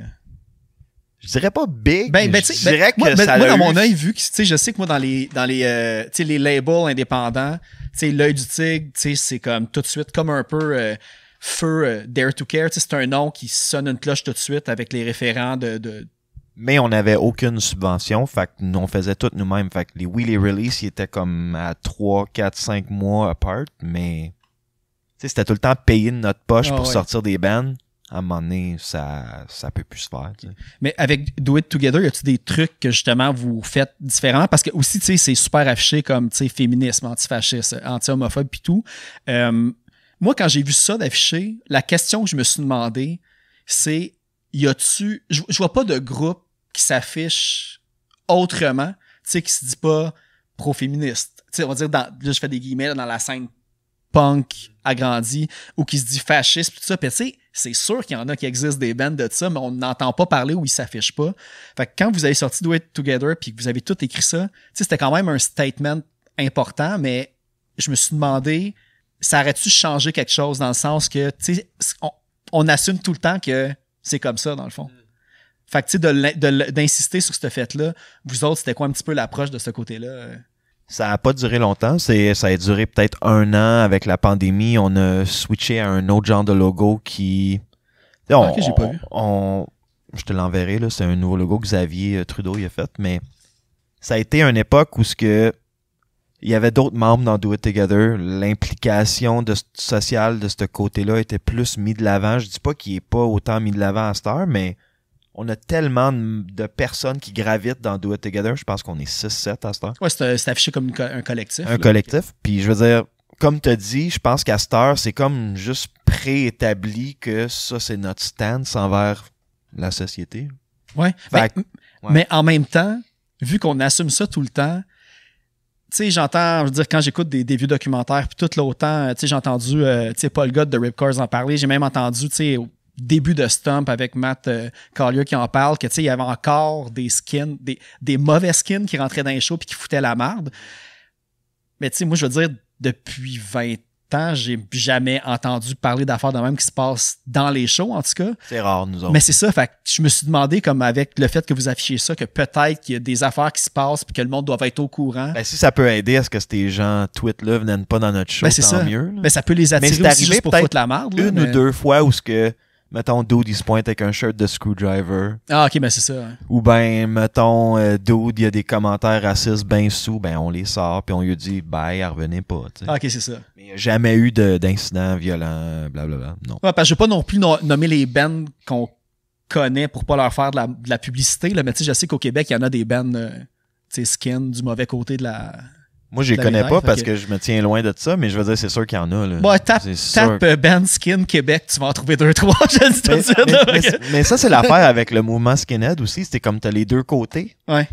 Je dirais pas big, ben, ben, je dirais que moi, dans mon œil, vu que je sais que moi, dans les, dans les, les labels indépendants, l'œil du tigre, c'est comme tout de suite, comme un peu... Feu, Dare to Care, c'est un nom qui sonne une cloche tout de suite avec les référents de mais on n'avait aucune subvention, fait on faisait tout nous-mêmes. Fait les wheelie release, ils étaient comme à 3, 4, 5 mois apart, mais c'était tout le temps payé de notre poche ah pour sortir des bands. À un moment donné, ça, ça peut plus se faire. Mais avec Do It Together, y a-tu des trucs que justement vous faites différemment? Parce que aussi, c'est super affiché comme tu féminisme, antifasciste, anti-homophobe puis tout. Euh, moi, quand j'ai vu ça d'afficher, la question que je me suis demandé, c'est y a-tu. Je, vois pas de groupe qui s'affiche autrement, tu sais, qui se dit pas pro-féministe. Tu sais, on va dire, dans, là, je fais des guillemets, dans la scène punk agrandie, ou qui se dit fasciste, tout ça. Puis tu sais, c'est sûr qu'il y en a qui existent des bands de ça, mais on n'entend pas parler où ils s'affichent pas. Fait que quand vous avez sorti Do It Together puis que vous avez tout écrit ça, tu sais, c'était quand même un statement important, mais je me suis demandé, ça aurait-tu changé quelque chose dans le sens que, tu sais, on assume tout le temps que c'est comme ça, dans le fond. Fait que, tu sais, d'insister sur ce fait-là, vous autres, c'était quoi un petit peu l'approche de ce côté-là? Euh? Ça n'a pas duré longtemps. ça a duré peut-être un an avec la pandémie. On a switché à un autre genre de logo qui. On, j'ai pas vu. je te l'enverrai, là. C'est un nouveau logo que Xavier euh, Trudeau a fait, mais ça a été une époque où ce que il y avait d'autres membres dans Do It Together. L'implication de, sociale de ce côté-là était plus mise de l'avant. Je dis pas qu'il est pas autant mis de l'avant à cette heure, mais on a tellement de, personnes qui gravitent dans Do It Together. Je pense qu'on est 6-7 à cette heure. Ouais, c'est affiché comme un collectif. Un collectif. Puis je veux dire, comme tu as dit, je pense qu'à cette heure, c'est comme juste préétabli que ça, c'est notre stance envers la société. ouais. mais en même temps, vu qu'on assume ça tout le temps, tu sais, j'entends, je veux dire, quand j'écoute des, des, documentaires, puis tout l'autant, euh, tu sais, j'ai entendu, euh, tu sais, Paul God de Ripcars en parler, j'ai même entendu, tu sais, au début de Stump avec Matt euh, qui en parle, que, tu sais, il y avait encore des skins, des, des mauvais skins qui rentraient dans les shows puis qui foutaient la merde. Mais, tu sais, moi, je veux dire, depuis 20 ans j'ai jamais entendu parler d'affaires de même qui se passent dans les shows, en tout cas. C'est rare, nous autres. Mais c'est ça, fait je me suis demandé, comme avec le fait que vous affichez ça, que peut-être qu'il y a des affaires qui se passent et que le monde doit être au courant. Ben, si ça peut aider à ce que ces gens tweet-là viennent pas dans notre show, ben, c'est mieux. Mais Ben, ça peut les attirer pour foutre la merde. Une ou deux fois où ce que mettons, dude, il se pointe avec un shirt de screwdriver. Ah, ok, ben c'est ça. Ou ben, mettons, euh, il y a des commentaires racistes ben sous, ben on les sort, puis on lui dit, bye, revenez pas. T'sais. Ah, ok, c'est ça. Mais il a jamais eu d'incidents violent, blablabla. Non. Ouais, parce que je vais pas non plus nommé nommer les bands qu'on connaît pour pas leur faire de la, publicité, là, mais tu sais, je sais qu'au Québec, il y en a des bands, euh, tu sais, skin du mauvais côté de la moi, je les connais pas parce que... je me tiens loin de ça, mais je veux dire, c'est sûr qu'il y en a. Là. Bon, tape, tape euh, Ben Skin Québec, tu vas en trouver deux, trois, Mais, ça, c'est l'affaire avec le mouvement skinhead aussi. C'était comme tu as les deux côtés. Ouais.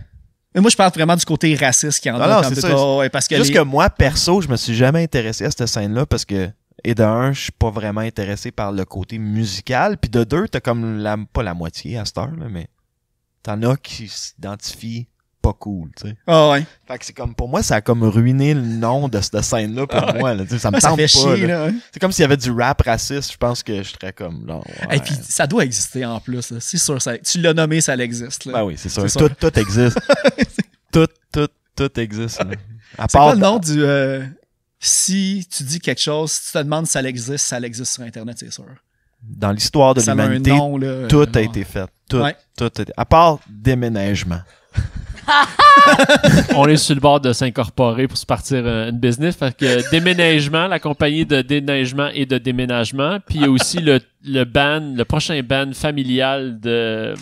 Mais moi, je parle vraiment du côté raciste qu'il y en a. Ah non, ça, parce que Juste que moi, perso, je me suis jamais intéressé à cette scène-là parce que et de un, je suis pas vraiment intéressé par le côté musical. Puis de deux, t'as comme la, pas la moitié à cette heure, là, mais t'en as qui s'identifient pas cool, tu sais. Ah ouais. Fait que c'est comme, pour moi, ça a comme ruiné le nom de cette scène-là pour ah moi, ça me tente pas. Hein. C'est comme s'il y avait du rap raciste, je pense que je serais comme, là. Et puis ça doit exister en plus, C'est sûr, ça, tu l'as nommé, ça existe, là. Ben oui, c'est sûr. Tout, existe. *laughs* tout, tout, tout existe, À c'est part... le nom du, euh, si tu dis quelque chose, si tu te demandes si ça existe, ça existe sur Internet, c'est sûr dans l'histoire de ça l'humanité, nom, là, tout a été fait. Tout, tout a été... À part déménagement. *laughs* *laughs* on est sur le bord de s'incorporer pour se partir euh, une business. Fait que euh, déménagement, la compagnie de déneigement et de déménagement. Puis aussi le, le ban, le prochain ban familial de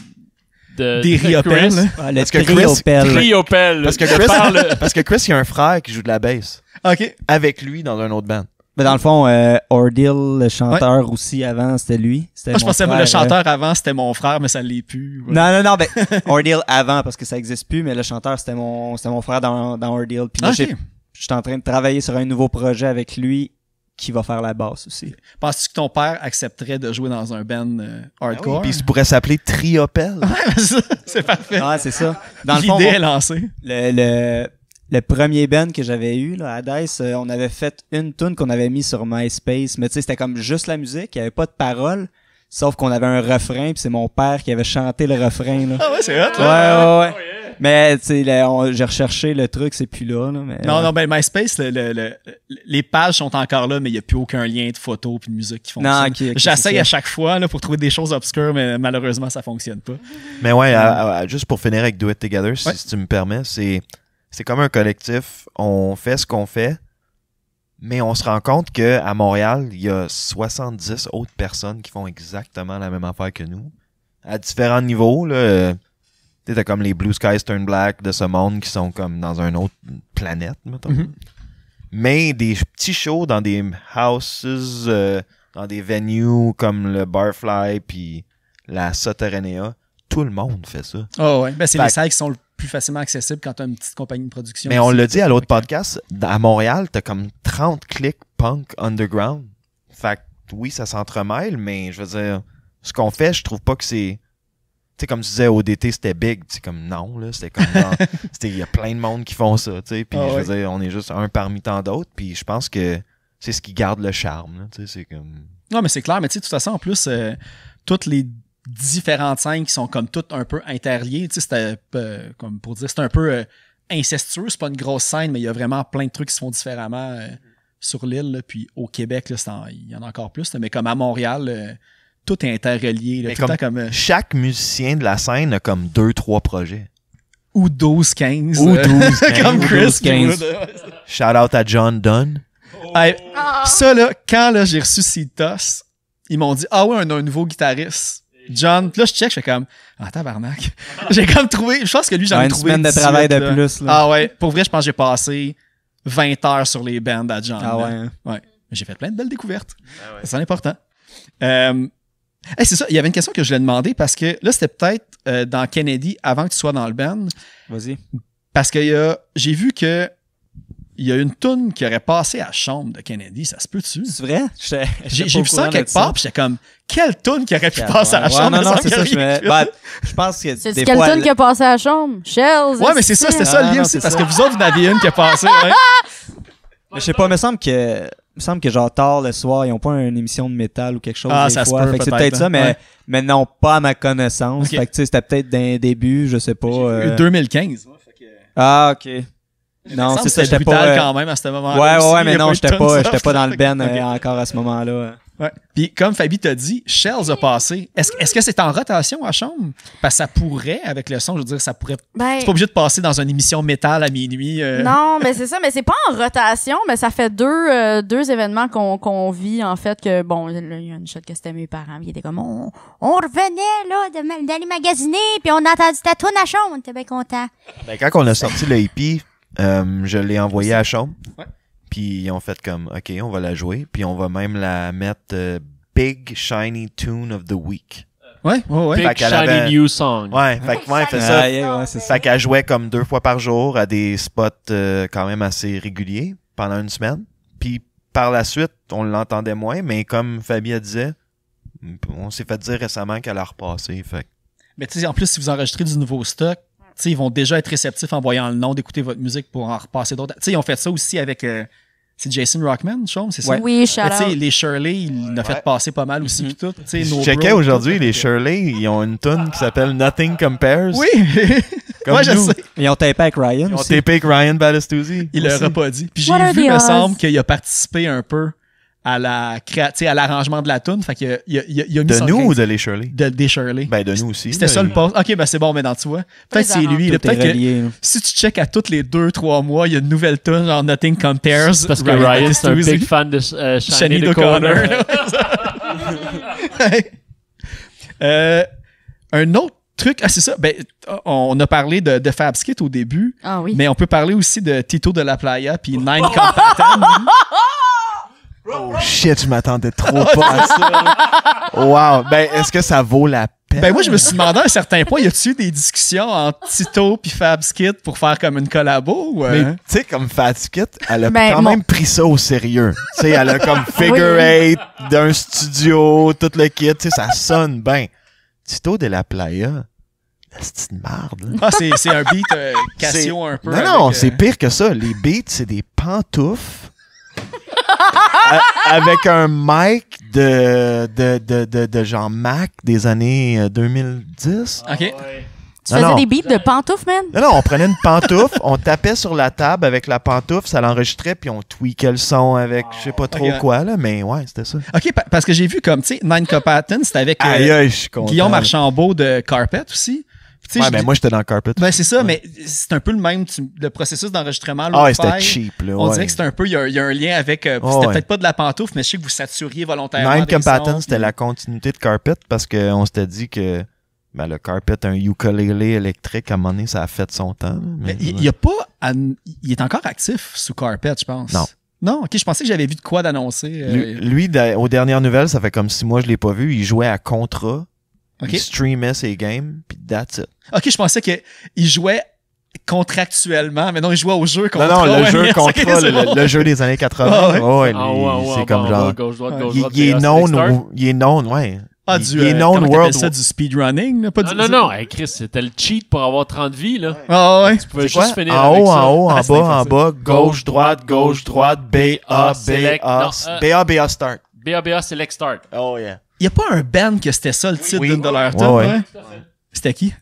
de, des hein? parce, que Chris, parce que Chris, euh, parce que Chris, il y a un frère qui joue de la basse OK. Avec lui dans un autre band. Mais dans le fond, euh, Ordeal, le chanteur aussi avant, c'était lui. C'était Moi, je pensais le euh, chanteur avant, c'était mon frère, mais ça l'est plus. Non, non, non, ben, *laughs* Ordeal avant, parce que ça existe plus, mais le chanteur, c'était mon, c'était mon frère dans, dans Ordeal. Puis là, ah, en train de travailler sur un nouveau projet avec lui qui va faire la basse aussi. Penses-tu que ton père accepterait de jouer dans un band euh, ah hardcore? Puis il pourrait s'appeler Triopel. *laughs* Ouais, c'est parfait. Ouais, c'est ça. Dans le fond, est lancée. le, le premier band que j'avais eu là, à Dice, euh, on avait fait une tune qu'on avait mis sur MySpace, mais tu sais c'était comme juste la musique, il y avait pas de paroles, sauf qu'on avait un refrain, puis c'est mon père qui avait chanté le refrain Ah ouais, c'est hot là. Ouais ouais. Oh, mais tu sais j'ai recherché le truc, c'est plus là, mais, Non euh, non, mais ben, MySpace les pages sont encore là mais il y a plus aucun lien de photos puis de musique qui fonctionne. J'essaye à chaque fois là pour trouver des choses obscures mais malheureusement ça fonctionne pas. Mais ouais, juste pour finir avec Do It Together si tu me permets, c'est c'est comme un collectif. On fait ce qu'on fait, mais on se rend compte que à Montréal, il y a 70 autres personnes qui font exactement la même affaire que nous. À différents niveaux, là. Tu t'as comme les Blue Skies Turn Black de ce monde qui sont comme dans une autre planète, mm-hmm. Mais des petits shows dans des houses, euh, dans des venues comme le Barfly puis la Soterenea, tout le monde fait ça. Ah oh, ouais. Ben, c'est les salles qui sont le plus facilement accessibles quand tu as une petite compagnie de production. Mais on l'a dit à l'autre podcast, à Montréal, tu as comme 30 clics punk underground. Fait oui, ça s'entremêle, mais je veux dire, ce qu'on fait, je trouve pas que c'est tu sais, comme tu disais, ODT, c'était big. sais, comme non, là. C'était comme. *laughs* Il y a plein de monde qui font ça, tu sais. Puis ah je veux dire, on est juste un parmi tant d'autres. Puis je pense que c'est ce qui garde le charme, Tu sais, c'est Non, mais c'est clair. Mais tu sais, de toute façon, en plus, euh, toutes les différentes scènes qui sont comme toutes un peu interliées. Tu sais, c'était euh, comme pour dire, c'est un peu euh, incestueux, c'est pas une grosse scène, mais il y a vraiment plein de trucs qui se font différemment euh, sur l'île. Puis au Québec, il y en a encore plus, mais comme à Montréal, tout est interrelié. comme, Chaque musicien de la scène a comme deux, trois projets. Ou 12-15. Ou 12 *laughs* comme Chris. Shout out à John Dunn. Oh. ça, là, quand là, j'ai reçu Citos, ils m'ont dit Ah ouais, on a un nouveau guitariste. John. là, je check, je fais comme, ah, tabarnak. *laughs* j'ai comme trouvé, je pense que lui, j'en ai trouvé. Une semaine de travail de plus, là. Ah ouais. Pour vrai, je pense que j'ai passé 20 heures sur les bands à John. Ah ouais. Ouais. J'ai fait plein de belles découvertes. Ah ouais. C'est important. Euh, c'est ça, il y avait une question que je voulais demander parce que là, c'était peut-être euh, dans Kennedy avant que tu sois dans le band. Vas-y. Parce que a, euh, j'ai vu que il y a une toune qui aurait passé à la chambre de Kennedy, ça se peut-tu? C'est vrai? J'ai vu ça quelque part, puis j'étais comme, quelle toune qui aurait pu passer à la chambre? Non, non, c'est ça, je, pense je pense que. C'est quelle toune qui a passé à la chambre? Shells? Ouais, mais c'est ça, c'était ça le lien aussi, parce que vous autres, vous en aviez une qui a passé, *laughs* Mais Je sais pas, mais semble que il me semble que genre tard le soir, ils ont pas une émission de métal ou quelque chose ah, des ça fois. Peut, c'est peut-être ça, hein. mais, mais non pas à ma connaissance. Fait que tu sais, c'était peut-être d'un début, je sais pas. 2015. Euh, ah, ok. Non, c'était pas, euh, quand même à ce moment-là. Ouais, ouais, mais non, j'étais pas, j'étais pas dans le *laughs* ben encore à ce moment-là. Ouais. Puis comme Fabi t'a dit, Shells a passé. Est-ce, est-ce que c'est en rotation à chambre? Parce que ça pourrait, avec le son, je veux dire, ça pourrait. Ben, c'est pas obligé de passer dans une émission métal à minuit. Euh. Non, mais c'est ça, mais c'est pas en rotation, mais ça fait deux, deux événements qu'on, vit, en fait, que bon, il y a une shot que c'était mes parents, qui étaient comme on, on revenait là d'aller magasiner, puis on a entendu ta à chambre, on était bien content. Ben quand on a sorti le hippie euh, je l'ai envoyé à Chaume. Puis ils ont fait comme, OK, on va la jouer. Puis on va même la mettre euh, Big Shiny Tune of the Week. Ouais, ouais. Big Shiny New Song. Ouais, fait que, ouais, fait ça. ça. Fait qu'elle jouait comme deux fois par jour à des spots euh, quand même assez réguliers pendant une semaine. Puis par la suite, on l'entendait moins, mais comme Fabien disait, on s'est fait dire récemment qu'elle a repassé. Fait. Mais tu sais, en plus, si vous enregistrez du nouveau stock, ils vont déjà être réceptifs en voyant le nom, d'écouter votre musique pour en repasser d'autres. ils ont fait ça aussi avec. Euh, c'est Jason Rockman, je c'est ça? Oui, euh, Oui, Charles. les Shirley, ils l'a fait passer pas mal aussi. Mm -hmm. tout, je aujourd'hui, les Shirley, ils ont une tune qui s'appelle Nothing Compares. Oui! *laughs* Comme Moi, je sais. Ils ont tapé avec Ryan. Ils ont tapé avec Ryan Balastuzzi. Il l'aura pas dit. Puis j'ai vu, me semble, qu'il a participé un peu à la à l'arrangement de la tune fait il a, a, de nous ou de les Shirley de des Shirley ben de nous aussi c'était ça le poste ok ben c'est bon maintenant tu vois peut-être c'est lui peut-être que si tu checkes à tous les 2-3 mois il y a une nouvelle tune genre Nothing Compares parce que Ryan c'est un big fan de euh, Shani *laughs* euh, un autre truc, ah, c'est ça, ben, on a parlé de, de Skit au début, ah mais on peut parler aussi de Tito de la Playa puis Nine ah! *laughs* Oh shit, je m'attendais trop *laughs* pas à ça. Wow. Ben, est-ce que ça vaut la peine? Ben, moi, je me suis demandé à un certain point, y a eu des discussions entre Tito puis Fabskit pour faire comme une collabo? Ou... Euh, Mais, hein? tu sais, comme Fabskit, elle a ben, quand même pris ça au sérieux. Tu sais, elle a comme *laughs* figure eight d'un studio, tout le kit, tu sais, ça sonne bien. Tito de la Playa. Ah, c'est une marde. Ah, c'est un beat euh, Cassio un peu. Non, non, c'est euh, pire que ça. Les beats, c'est des pantoufles avec un mic de, de, de, Jean Mac des années 2010. Euh, ah, tu faisais des beats de pantoufles, man? Non, on prenait une pantoufle, on tapait sur la table avec la pantoufle, ça l'enregistrait, puis on tweakait le son avec je sais pas ah, trop quoi, mais ouais, c'était ça. OK, parce que j'ai vu comme, tu sais, Nine Cup c'était avec euh, Guillaume de Carpet aussi. Ouais, ben moi, j'étais dans carpet. Ben, c'est ça, mais c'est un peu le même. le processus d'enregistrement, ah, c'était cheap, là, On dirait que c'est un peu. Il y, a un lien avec. Euh, ah, c'était peut-être pas de la pantoufle, mais je sais que vous saturiez volontairement. Même comme c'était la continuité de carpet parce qu'on s'était dit que. Ben, le carpet, un ukulélé électrique, à un moment donné, ça a fait son temps. Mais il, y a pas. il est encore actif sous carpet, je pense. Non. Non, ok, je pensais que j'avais vu de quoi d'annoncer. Lui, euh, aux dernières nouvelles, ça fait comme si moi je ne l'ai pas vu. Il jouait à Contra Okay. Il streamait ses games, puis that's it. Ok, je pensais qu'il jouait contractuellement, mais non, il jouait au jeu contre Non, non, le jeu *laughs* contre le, jeu des années 80. Oh, ah ouais. oh, ouais, ah ouais, c'est comme genre. il, est known il est known ouais. Ah, du, il est hein, known world. ça du speedrunning, là, pas non, du. Non, non, non, hey, Chris, c'était le cheat pour avoir 30 vies, là. Ah ouais. Tu pouvais juste finir en haut, en haut, ah, en bas, en bas, gauche, droite, gauche, droite, B, A, B, A, B, A, B, A, start. B, A, B, A, select start. Oh yeah y a pas un band que c'était ça le titre d'une de leurs C'était qui?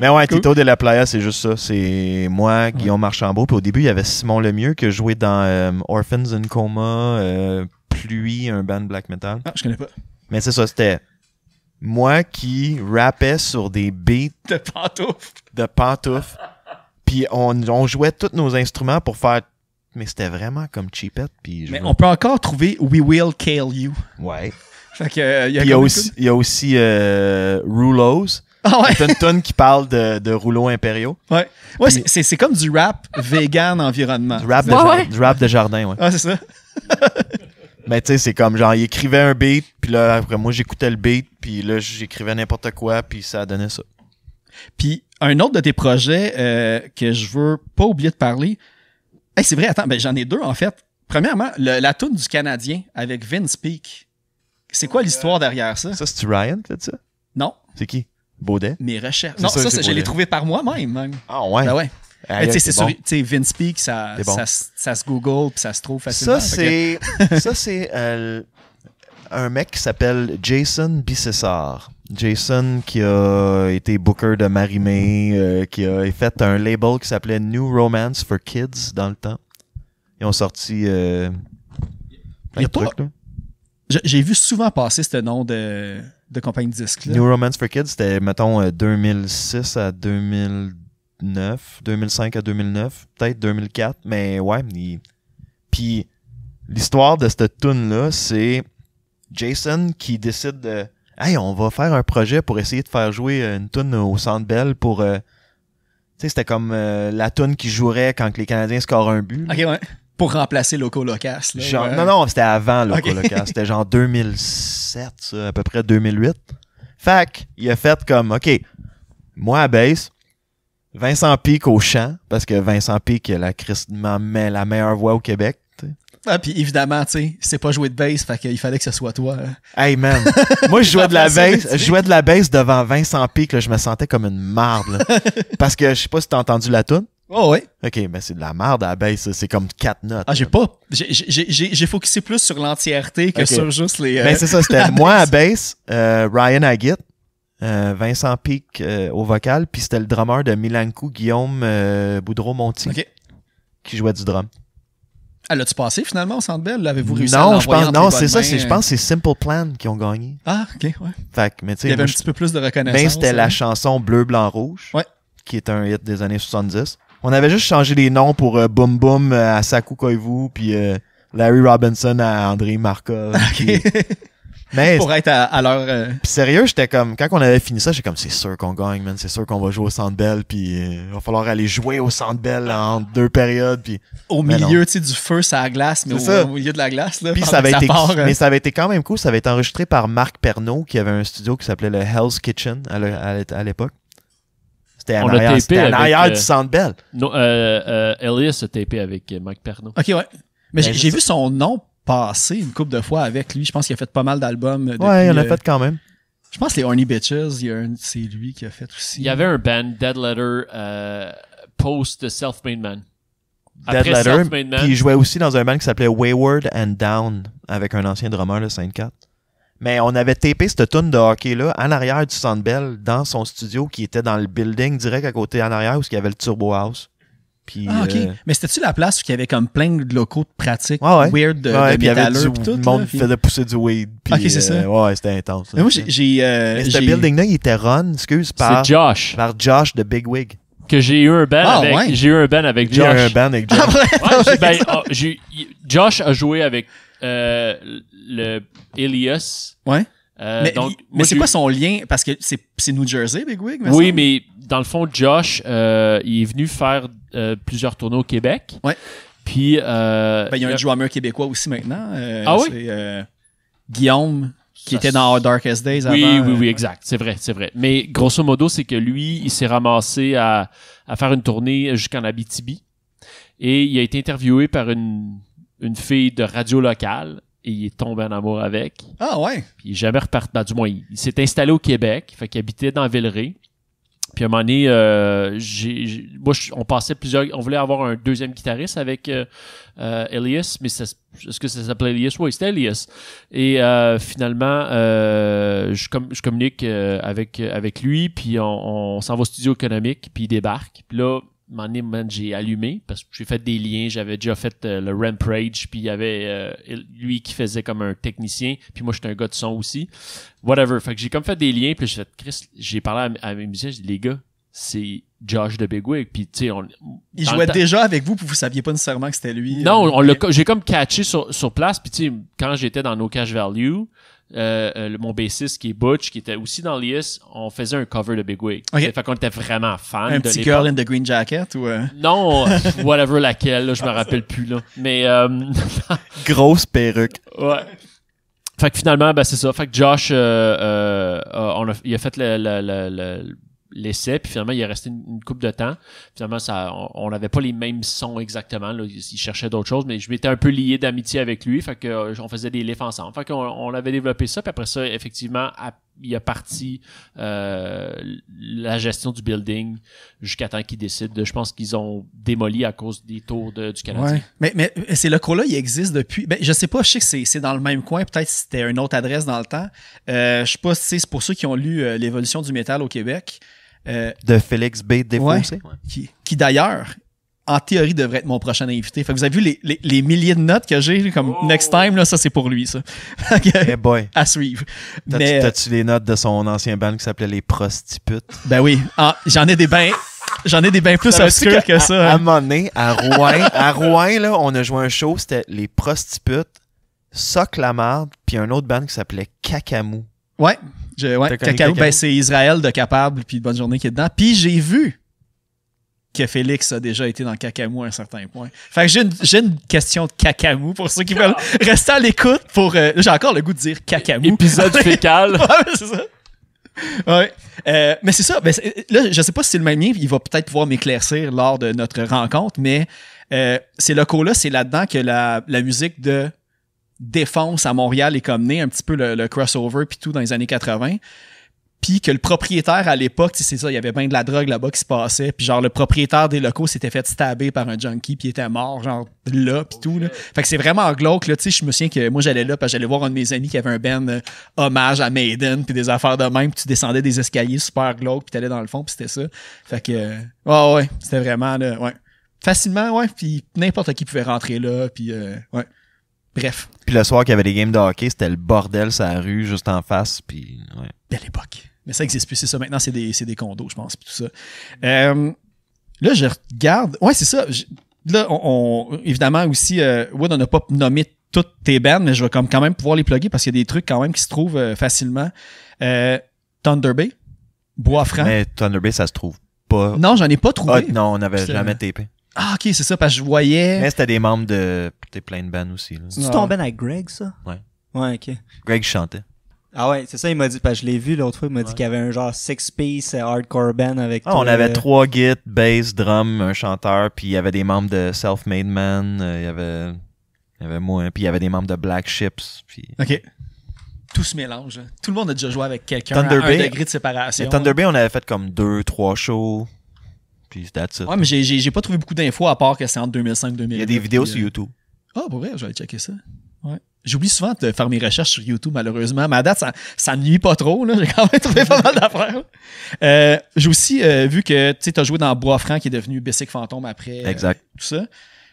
Mais ouais, Tito de la Playa, c'est juste ça. C'est moi, Guillaume Marchambault. Puis au début, il y avait Simon Lemieux qui jouait dans Orphans in Coma, Pluie, un band black metal. Ah, je connais pas. Mais c'est ça, c'était moi qui rappais sur des beats de pantoufles. De pantoufles. Puis on, on jouait tous nos instruments pour faire mais c'était vraiment comme cheapette. Puis mais on peut encore trouver We Will Kill You. Ouais. Fait que, euh, il y a, aussi euh, « aussi, ah il y a aussi tonne qui parle de, de rouleaux impériaux. ouais. c'est- comme du rap vegan environnement. Du rap de, jardin- Ah, c'est ça. *laughs* Mais tu sais, c'est comme genre, il écrivait un beat, puis là, après moi, j'écoutais le beat, puis là, j'écrivais n'importe quoi, puis ça donnait ça. Puis un autre de tes projets euh, que je veux pas oublier de parler, c'est vrai, attends, ben, j'en ai deux en fait. Premièrement, la toune du Canadien avec Vince Peak. C'est quoi l'histoire derrière ça? Ça, cest Ryan qui fait ça? Non. C'est qui? Baudet? Mes recherches. Non, ça, je l'ai trouvé par moi-même. Ah ouais? Ben ouais. Vince Peak, ça, se Google puis ça se trouve facilement. Ça, c'est euh, un mec qui s'appelle Jason Bissessard. Jason qui a été booker de Marimé, euh, qui a fait un label qui s'appelait New Romance for Kids dans le temps. Ils ont sorti euh, J'ai vu souvent passer ce nom de, de compagnie disque. New Romance for Kids, c'était, mettons, 2006 euh, à 2009, 2005 à 2009, peut-être 2004, mais ouais. Puis l'histoire de cette tune là c'est Jason qui décide de Hey, on va faire un projet pour essayer de faire jouer une toune au Centre pour… pour euh, tu sais c'était comme euh, la toune qui jouerait quand les Canadiens scorent un but. ouais. Pour remplacer Loco Locas. Non, non, c'était avant Loco Locas. C'était *laughs* genre 2007, à peu près 2008. Fac, il a fait comme, OK, moi à base, Vincent Pic au chant, parce que Vincent Pic Christ, la, la meilleure voix au Québec. Ah, puis évidemment, tu sais, c'est pas jouer de bass, fait il fallait que ce soit toi. Hein. Hey man, *laughs* moi je jouais de la bass, je jouais de la bass devant Vincent Pic, je me sentais comme une marde. *laughs* Parce que je sais pas si t'as entendu la tune. Oh ouais. Ok, mais c'est de la marde, à la baisse, c'est comme quatre notes. Ah, j'ai pas. J'ai focusé plus sur l'entièreté que sur juste les. Euh, ben, c'est ça, c'était *laughs* moi à baisse, euh, Ryan à euh, Vincent Peak euh, au vocal, puis c'était le drummer de Milankou Guillaume Boudreau Monti qui jouait du drum. Elle a tu passé finalement au Centre Bell? L'avez-vous réussi non, je pense, Non, c'est ça. Je pense euh? que c'est Simple Plan qui ont gagné. Ah, ok, ouais. Fait que, mais Il y avait un petit peu plus de reconnaissance. Ben, c'était la hein. chanson Bleu, Blanc, Rouge, ouais. qui est un hit des années 70. On avait juste changé les noms pour euh, Boom Boom à euh, Saku Koivu, puis Larry Robinson à André Markov. Mais pour être à, l'heure. Euh, sérieux, j'étais comme, quand on avait fini ça, j'étais comme, c'est sûr qu'on gagne, man, c'est sûr qu'on va jouer au Centre belle puis il euh, va falloir aller jouer au Centre belle en deux périodes, puis. Au milieu, du feu, ça à glace, mais au, milieu de la glace, là. ça avait été, euh. mais ça avait été quand même cool, ça avait été enregistré par Marc Pernault, qui avait un studio qui s'appelait le Hell's Kitchen à l'époque. C'était en arrière, du Centre Bell. Elias a tapé avec Marc Pernault. Ok, ouais. Mais ben, j'ai vu son nom passé une couple de fois avec lui. Je pense qu'il a fait pas mal d'albums. ouais, il en a euh, fait quand même. Je pense que les Horny Bitches, c'est lui qui a fait aussi. Il y avait un band, Dead Letter, euh, post Self-Made Man. Dead Letter, puis il jouait aussi dans un band qui s'appelait Wayward and Down avec un ancien drummer, le 5-4. Mais on avait tapé cette tune de hockey-là en arrière du Sandbell dans son studio qui était dans le building direct à côté en arrière où il y avait le Turbo House ah, ok. Euh, mais c'était-tu la place où il y avait comme plein de locaux de pratiques weird de, ouais, de puis il y avait tout, le monde qui faisait pousser du weed. ok, c'est ça. Euh, ouais, c'était intense. Mais moi, j'ai. Euh, ce building-là, il était run, excuse, par. Josh. Par Josh de Big Wig. Que j'ai eu un ban ah, avec. J'ai eu un ban avec Josh. J'ai eu un ban avec Josh. Ah, ben, oh, Josh a joué avec euh, le Elias. Ouais. mais, c'est pas quoi son lien? Parce que c'est New Jersey, Big Wig? Oui, mais dans le fond, Josh, euh, il est venu faire euh, plusieurs tournées au Québec. Ouais. Puis. Euh, ben, il y a un drummer québécois aussi maintenant. ah oui? Guillaume, qui était dans Our Darkest Days avant. Oui, oui, oui, exact. C'est vrai, c'est vrai. Mais grosso modo, c'est que lui, il s'est ramassé à, faire une tournée jusqu'en Abitibi. Et il a été interviewé par une, fille de radio locale et il est tombé en amour avec. Ah ouais? Puis il est jamais reparti. Ben, du moins, il, s'est installé au Québec. Fait qu'il habitait dans Villeray. Puis à un moment donné, euh, moi, on passait plusieurs. On voulait avoir un deuxième guitariste avec euh, euh, Elias, mais est-ce que ça s'appelait Elias? Oui, c'était Elias. Et finalement, je, je communique avec, avec lui, puis on, on, s'en va au studio économique, puis il débarque. Puis là, j'ai allumé parce que j'ai fait des liens. J'avais déjà fait euh, le Ramp Rage puis il y avait euh, lui qui faisait comme un technicien, puis moi, j'étais un gars de son aussi. Whatever. Fait que j'ai comme fait des liens, puis j'ai fait, Chris, j'ai parlé à, mes musiciens, j'ai dit, les gars, c'est Josh de Bigwig. Puis, tu sais, on. Il jouait déjà avec vous, puis vous saviez pas nécessairement que c'était lui. Non, euh, j'ai comme catché sur, sur place. Puis, tu sais, quand j'étais dans No Cash Value, euh, euh mon bassiste qui est Butch, qui était aussi dans l'IS on faisait un cover de Big Wig. Okay. Fait qu'on était vraiment fan. Un petit Girl in the Green Jacket ou. Euh... Non, *laughs* whatever laquelle, là, je me rappelle plus, là. Mais. Euh, *laughs* Grosse perruque. Ouais. Fait que finalement, ben, c'est ça. Fait que Josh, euh, on a, il a fait le, le, le l'essai, puis finalement, il est resté une, coupe de temps. Finalement, ça, on n'avait pas les mêmes sons exactement. Là, il, cherchait d'autres choses, mais je m'étais un peu lié d'amitié avec lui, fait que euh, on faisait des lifts ensemble. Fait on avait développé ça, puis après ça, effectivement, il a parti euh, la gestion du building jusqu'à temps qu'ils décident. je pense qu'ils ont démoli à cause des tours de, du Canada. Mais, mais le locaux-là, il existe depuis. Ben, je sais pas, je sais que c'est dans le même coin. Peut-être c'était une autre adresse dans le temps. Euh, je sais pas si c'est pour ceux qui ont lu L'évolution du métal au Québec. Euh, de Félix B. Défoncé. qui, d'ailleurs, en théorie, devrait être mon prochain invité. Fait vous avez vu les, milliers de notes que j'ai, comme oh. next time, là, ça c'est pour lui, ça. hey *laughs* eh boy. À suivre. Euh, t'as-tu les notes de son ancien band qui s'appelait Les Prostiputes Ben oui. J'en ai des bains. J'en ai des bains plus obscurs que, ça. À, à hein. à Rouen, à Rouen, on a joué un show, c'était Les Prostiputes Soc la puis un autre band qui s'appelait Cacamou. Ouais ben, c'est Israël de Capable puis Bonne Journée qui est dedans. Puis j'ai vu que Félix a déjà été dans Cacamou à un certain point. Fait j'ai une, question de Cacamou pour ceux qui veulent *laughs* rester à l'écoute pour. Euh, j'ai encore le goût de dire Cacamou. Épisode *laughs* fécal. *laughs* ouais, c'est ça. Euh, mais c'est ça. Ben, là, je sais pas si c'est le même Il va peut-être pouvoir m'éclaircir lors de notre rencontre, mais euh, c'est le là c'est là-dedans que la musique de défense à Montréal et comme né un petit peu le, crossover puis tout dans les années 80 puis que le propriétaire à l'époque, c'est ça, il y avait bien de la drogue là-bas qui se passait, puis genre le propriétaire des locaux s'était fait stabber par un junkie, puis il était mort genre là puis oh tout Fait que c'est vraiment glauque là, tu sais, je me souviens que moi j'allais là parce j'allais voir un de mes amis qui avait un ben hommage à Maiden puis des affaires de même, puis tu descendais des escaliers super glauques puis t'allais dans le fond puis c'était ça. Fait que euh, ouais, c'était vraiment là, ouais. Facilement, ouais, puis n'importe qui pouvait rentrer là, puis euh, ouais. Bref. Puis le soir qu'il y avait des games de hockey, c'était le bordel sur rue, juste en face. Puis, ouais. Belle époque. Mais ça existe plus, c'est ça. Maintenant, c'est des, condos, je pense, tout ça. Euh, là, je regarde. Ouais, c'est ça. Là, on, évidemment aussi, euh, on n'a pas nommé toutes tes bandes, mais je vais quand même pouvoir les plugger parce qu'il y a des trucs quand même qui se trouvent euh, facilement. Thunder Bay, Bois Franc. Mais Thunder Bay, ça se trouve pas. Non, j'en ai pas trouvé. Ah, non, on n'avait jamais TP. Ah, ok, c'est ça, parce que je voyais. Mais c'était des membres de écouté plein de bands aussi. C'est-tu ouais. ton band avec Greg, ça? Ouais. Ouais, ok. Greg chantait. Ah ouais, c'est ça, il m'a dit, parce que je l'ai vu l'autre fois, il m'a dit qu'il y avait un genre six-piece hardcore band avec... Ah, on avait euh, trois guides bass, drum, un chanteur, puis il y avait des membres de Self-Made Man, euh, il y avait... Il y avait moi, puis il y avait des membres de Black Ships, puis... OK. Tout se mélange. Tout le monde a déjà joué avec quelqu'un à un Bay, degré de séparation. Thunder Bay, on avait fait comme deux, trois shows, puis that's it. Ouais, mais j'ai pas trouvé beaucoup d'infos à part que c'est entre 2005-2008. Il y a des vidéos sur euh, YouTube. Ah, oh, pour vrai, je vais aller checker ça. Ouais. J'oublie souvent de faire mes recherches sur YouTube, malheureusement. Ma date, ça, ça nuit pas trop. *laughs* J'ai quand même trouvé pas mal d'affaires. Euh, j'ai aussi euh, vu que tu as joué dans Bois Franc qui est devenu Bessic Fantôme après. Euh, exact. tout ça.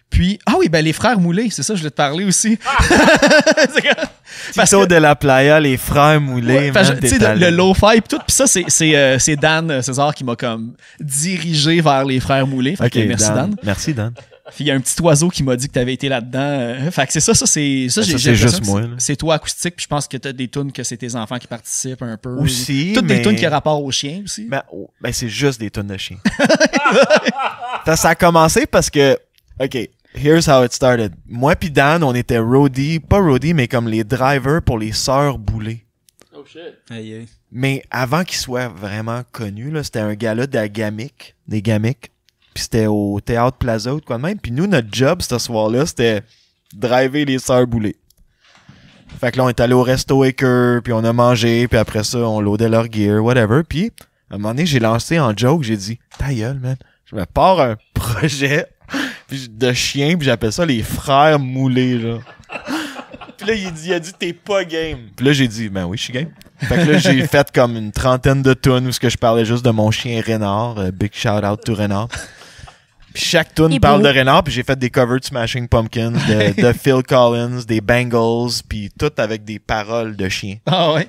Puis, ah oui, ben les frères Moulés, c'est ça, je voulais te parler aussi. Ah! *laughs* de la Playa, les frères Moulés. le, le low-fi, tout. Puis ça, c'est Dan César qui m'a comme dirigé vers les frères Moulés. merci Dan. Merci Dan il y a un petit oiseau qui m'a dit que tu avais été là-dedans. Euh, fait c'est ça, ça c'est ça, ben, j'ai, juste moi. C'est toi acoustique, puis je pense que t'as des tunes que c'est tes enfants qui participent un peu. Aussi. Toutes des tunes qui ont rapport aux chiens aussi. Ben, oh, ben c'est juste des tunes de chiens. *laughs* ça a commencé parce que, ok, here's how it started. Moi puis Dan, on était roadie, pas roadie, mais comme les drivers pour les sœurs boulées. Oh shit. Mais avant qu'ils soient vraiment connus, c'était un la d'agamic, des gamiques. Puis c'était au Théâtre Plaza ou quoi de même. Puis nous, notre job ce soir-là, c'était driver les sœurs boulées. Fait que là, on est allé au resto Waker, puis on a mangé, puis après ça, on loadait leur gear, whatever. Puis, à un moment donné, j'ai lancé en joke, j'ai dit, ta gueule, man, je me pars un *laughs* projet de chien, puis j'appelle ça les frères moulés, là. *laughs* » Puis là, il, dit, il a dit, t'es pas game. Puis là, j'ai dit, ben oui, je suis game. Fait que là, j'ai *laughs* fait comme une trentaine de tonnes où ce que je parlais juste de mon chien Renard. Euh, big shout out to Renard. Chaque chaque tune parle de Renard, puis j'ai fait des covers de Smashing Pumpkins, de, *laughs* Phil Collins, des Bangles, puis tout avec des paroles de chien. Ah ouais?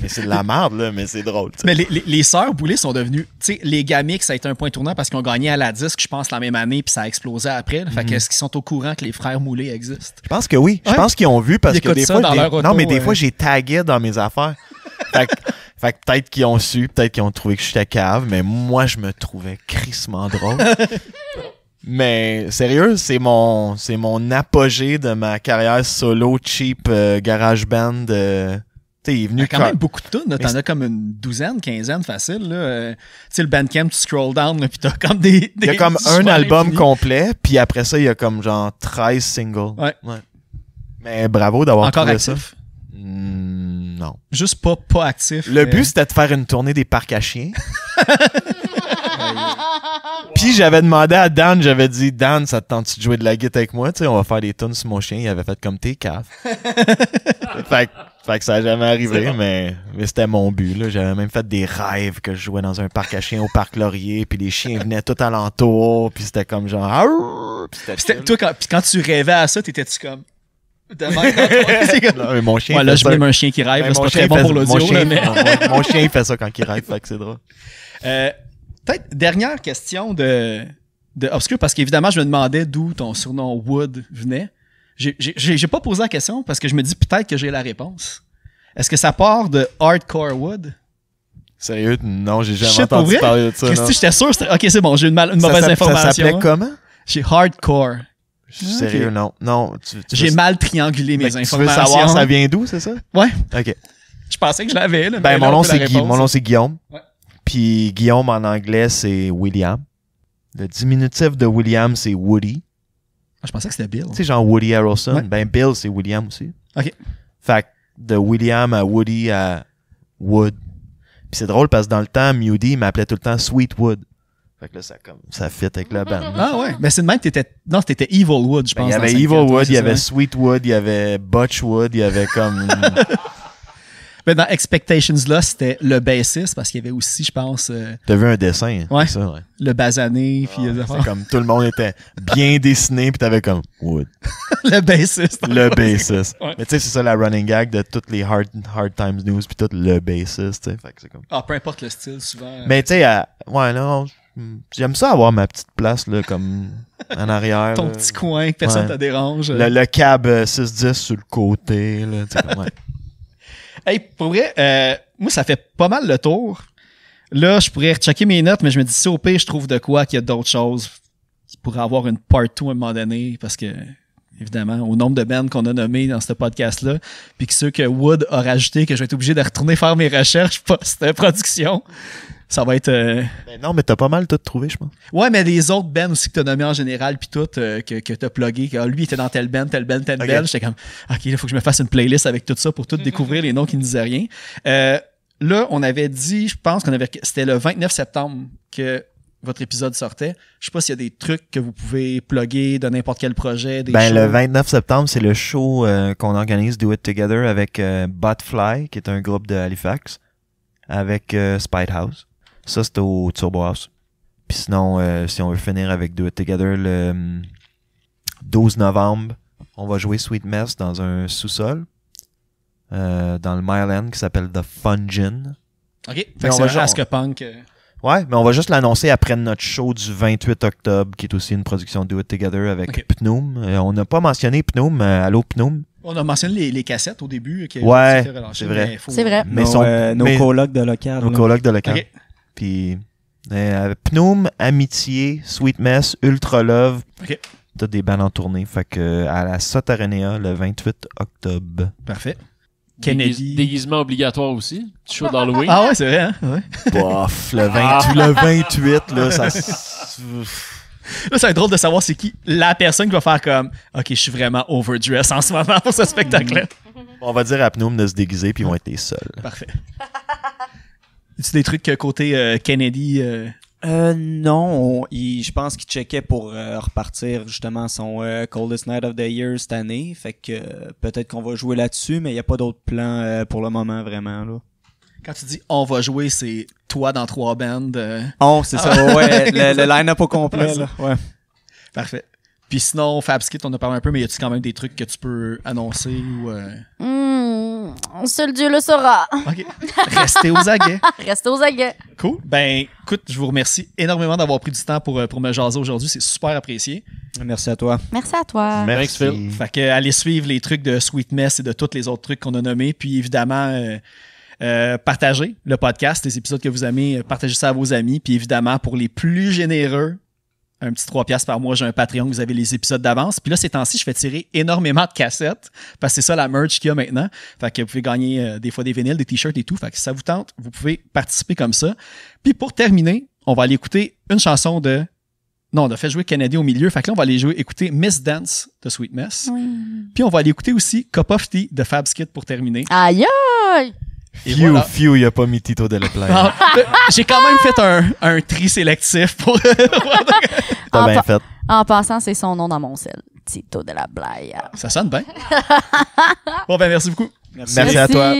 Mais c'est de la merde, là, mais c'est drôle. Mais les, sœurs Boulay sont devenues. Tu sais, les Gamix, ça a été un point tournant parce qu'ils ont gagné à la disque, je pense, la même année, puis ça a explosé après. Fait mhm. est-ce qu'ils sont au courant que les frères Moulay existent? Je pense que oui. Je pense qu'ils ont vu parce que des fois. Non, mais des fois, j'ai tagué dans mes affaires. fait *laughs* Fait que peut-être qu'ils ont su, peut-être qu'ils ont trouvé que je cave, mais moi, je me trouvais crissement drôle. *laughs* mais sérieux, c'est mon, c'est mon apogée de ma carrière solo, cheap, euh, garage band. Euh, il venu quand même beaucoup de tunes. T'en as comme une douzaine, quinzaine facile. Là. Euh, le Bandcamp, tu scroll down, puis pis t'as comme des, Il y a comme un album complet, puis après ça, il y a comme genre 13 singles. Ouais. Mais bravo d'avoir trouvé actif. ça. Mm, non. Juste pas, pas actif. Le but, c'était de faire une tournée des parcs à chiens. *laughs* Puis j'avais demandé à Dan, j'avais dit Dan, ça te tente de jouer de la guitare avec moi, tu sais, on va faire des tunes sur mon chien, il avait fait comme tes cas. *laughs* fait, que ça n'a jamais arrivé, mais, c'était mon but j'avais même fait des rêves que je jouais dans un parc à chiens au parc Laurier, puis les chiens venaient tout alentour, puis c'était comme genre toi quand, quand tu rêvais à ça, t'étais tu comme *laughs* mon chien là, je même un chien qui rêve. Ben, c'est très bon pour l'audio. Mon, chien, fait ça quand il rêve, c'est drôle. Euh, peut-être dernière question de, de Obscure, parce qu'évidemment, je me demandais d'où ton surnom Wood venait. J'ai pas posé la question parce que je me dis peut-être que j'ai la réponse. Est-ce que ça part de Hardcore Wood? Sérieux? Non, j'ai jamais entendu parler de ça. Christy, j'étais sûr. Ok, c'est bon, j'ai une, mauvaise information. Ça s'appelait comment? J'ai Hardcore. Sérieux, non. Non. J'ai mal triangulé mes informations. Tu veux savoir ça vient d'où, c'est ça? Ouais. OK. Je pensais que je l'avais, là. Ben, mon nom, c'est Guillaume. Mon nom, c'est Guillaume. Puis Guillaume, en anglais, c'est William. Le diminutif de William, c'est Woody. Ah, je pensais que c'était Bill. Tu sais, genre Woody Harrelson. Ben, Bill, c'est William aussi. OK. Fait que de William à Woody à Wood. Puis c'est drôle parce que dans le temps, Mewdy m'appelait tout le temps Sweetwood. Fait que là, ça, comme, ça fit avec la bande. Ah ouais, mais ben, c'est de même que t'étais, non, t'étais Wood je ben, pense. il y avait Evilwood, il y avait Sweetwood, il y avait Butchwood, il y avait comme... Mais *laughs* *laughs* ben, dans Expectations là, c'était le bassiste parce qu'il y avait aussi, je pense. Euh, T'as vu un dessin, hein? ouais. ouais. Le basané, ah, puis euh, C'est comme tout le monde était bien *laughs* dessiné, puis t'avais comme Wood. le bassiste. Le bassiste. Mais tu sais, c'est ça la running gag de toutes les Hard, Times News, puis tout le bassiste, tu sais. Fait c'est comme. Ah, peu importe le style, souvent. Euh. Mais tu sais, ouais, non, J'aime ça avoir ma petite place là, comme en arrière. Ton petit coin, que personne ne te dérange. Le, le cab 610 euh, sur le côté. Là, *laughs* hey, pour vrai, euh, moi, ça fait pas mal le tour. Là, je pourrais rechecker mes notes, mais je me dis, si au pire, je trouve de quoi qu'il y a d'autres choses qui pourraient avoir une part 2 à un moment donné, parce que, évidemment, au nombre de bands qu'on a nommé dans ce podcast-là, puis que ceux que Wood a rajouté, que je vais être obligé de retourner faire mes recherches *laughs* post-production, ça va être. Euh, ben non, mais t'as pas mal tout trouvé, je pense. Ouais, mais les autres bands aussi que t'as nommé en général, puis tout, euh, que, que t'as plugué, que ah, il lui était dans tel band, tel Ben, tel okay. J'étais comme, OK, il faut que je me fasse une playlist avec tout ça pour tout *laughs* découvrir les noms qui ne disaient rien. Euh, là, on avait dit, je pense qu'on avait. C'était le 29 septembre que votre épisode sortait. Je sais pas s'il y a des trucs que vous pouvez plugger de n'importe quel projet. ben, le 29 septembre, c'est le show qu'on organise Do It Together avec Botfly, qui est un groupe de Halifax, avec Spidehouse. House. Ça, c'était au Turbo House. Puis sinon, euh, si on veut finir avec Do It Together, le 12 hum, novembre, on va jouer Sweet Mess dans un sous-sol, euh, dans le Mile End, qui s'appelle The Fungin. OK, on Punk. Euh. Ouais, mais on va juste l'annoncer après notre show du 28 octobre, qui est aussi une production Do It Together avec Pnoum. on n'a pas mentionné Pnoum, allô Pnoum. On a mentionné les, cassettes au début qui ouais, c'est vrai. C'est vrai. Mais, nos, colloques colocs de local. de puis euh, Pnoum, Amitié, Sweet Mess, Ultra Love. OK. T'as des bandes en tournée. Fait que à la Sotarenea le 28 octobre. Parfait. Kennedy. Déguisement obligatoire aussi. show d'Halloween. Ah ouais, c'est vrai, hein? Ouais. Bof, le, 28, ah. le 28, là, ça. *laughs* Là, ça drôle de savoir c'est qui la personne qui va faire comme OK, je suis vraiment overdressed en ce moment pour ce spectacle-là. On va dire à Pnoum de se déguiser, puis ils vont être les seuls. Parfait. *laughs* C'est des trucs euh, côté euh, Kennedy. Euh, euh non, je pense qu'il checkait pour repartir justement son Coldest Night of the Year cette année. Fait que peut-être qu'on va jouer là-dessus, mais il n'y a pas d'autre plan pour le moment vraiment. Là. Quand tu dis on va jouer, c'est toi dans trois bands. On, oh, c'est ça, ah. ouais. le, *laughs* line-up au complet. Là, ouais. Parfait sinon, FabSkit, on a parlé un peu, mais y a-tu quand même des trucs que tu peux annoncer ou. Euh? Hmm, seul Dieu le saura. Restez aux aguets. *laughs* Restez aux aguets. Cool. Ben, écoute, je vous remercie énormément d'avoir pris du temps pour, euh, pour me jaser aujourd'hui. C'est super apprécié. Merci à toi. Merci à toi. Merci, Phil. Fait que, allez suivre les trucs de Sweet Mess et de tous les autres trucs qu'on a nommés. Puis évidemment. Euh, partagez le podcast, les épisodes que vous aimez, partagez ça à vos amis. Puis évidemment, pour les plus généreux, un petit trois pièces par mois, j'ai un Patreon, vous avez les épisodes d'avance. Puis là, ces temps-ci, je fais tirer énormément de cassettes parce que c'est ça la merch qu'il y a maintenant. Fait que vous pouvez gagner euh, des fois des vinyles, des t-shirts et tout. Fait que si ça vous tente, vous pouvez participer comme ça. Puis pour terminer, on va aller écouter une chanson de non, on a fait jouer Canadien au milieu. Fait que là, on va aller jouer, écouter Miss Dance de Sweet Mess. Puis on va aller écouter aussi Cup of Tea de Fab pour terminer. Aïe aïe! Fiu, voilà. fiu, il a pas mis Tito de la Playa. J'ai quand même fait un, un tri sélectif pour. *laughs* T'as bien fait. En passant, c'est son nom dans mon sel. Tito de la Playa. Ça sonne bien. bon, ben, merci beaucoup. merci à toi.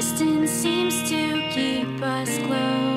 Distance seems to keep us close.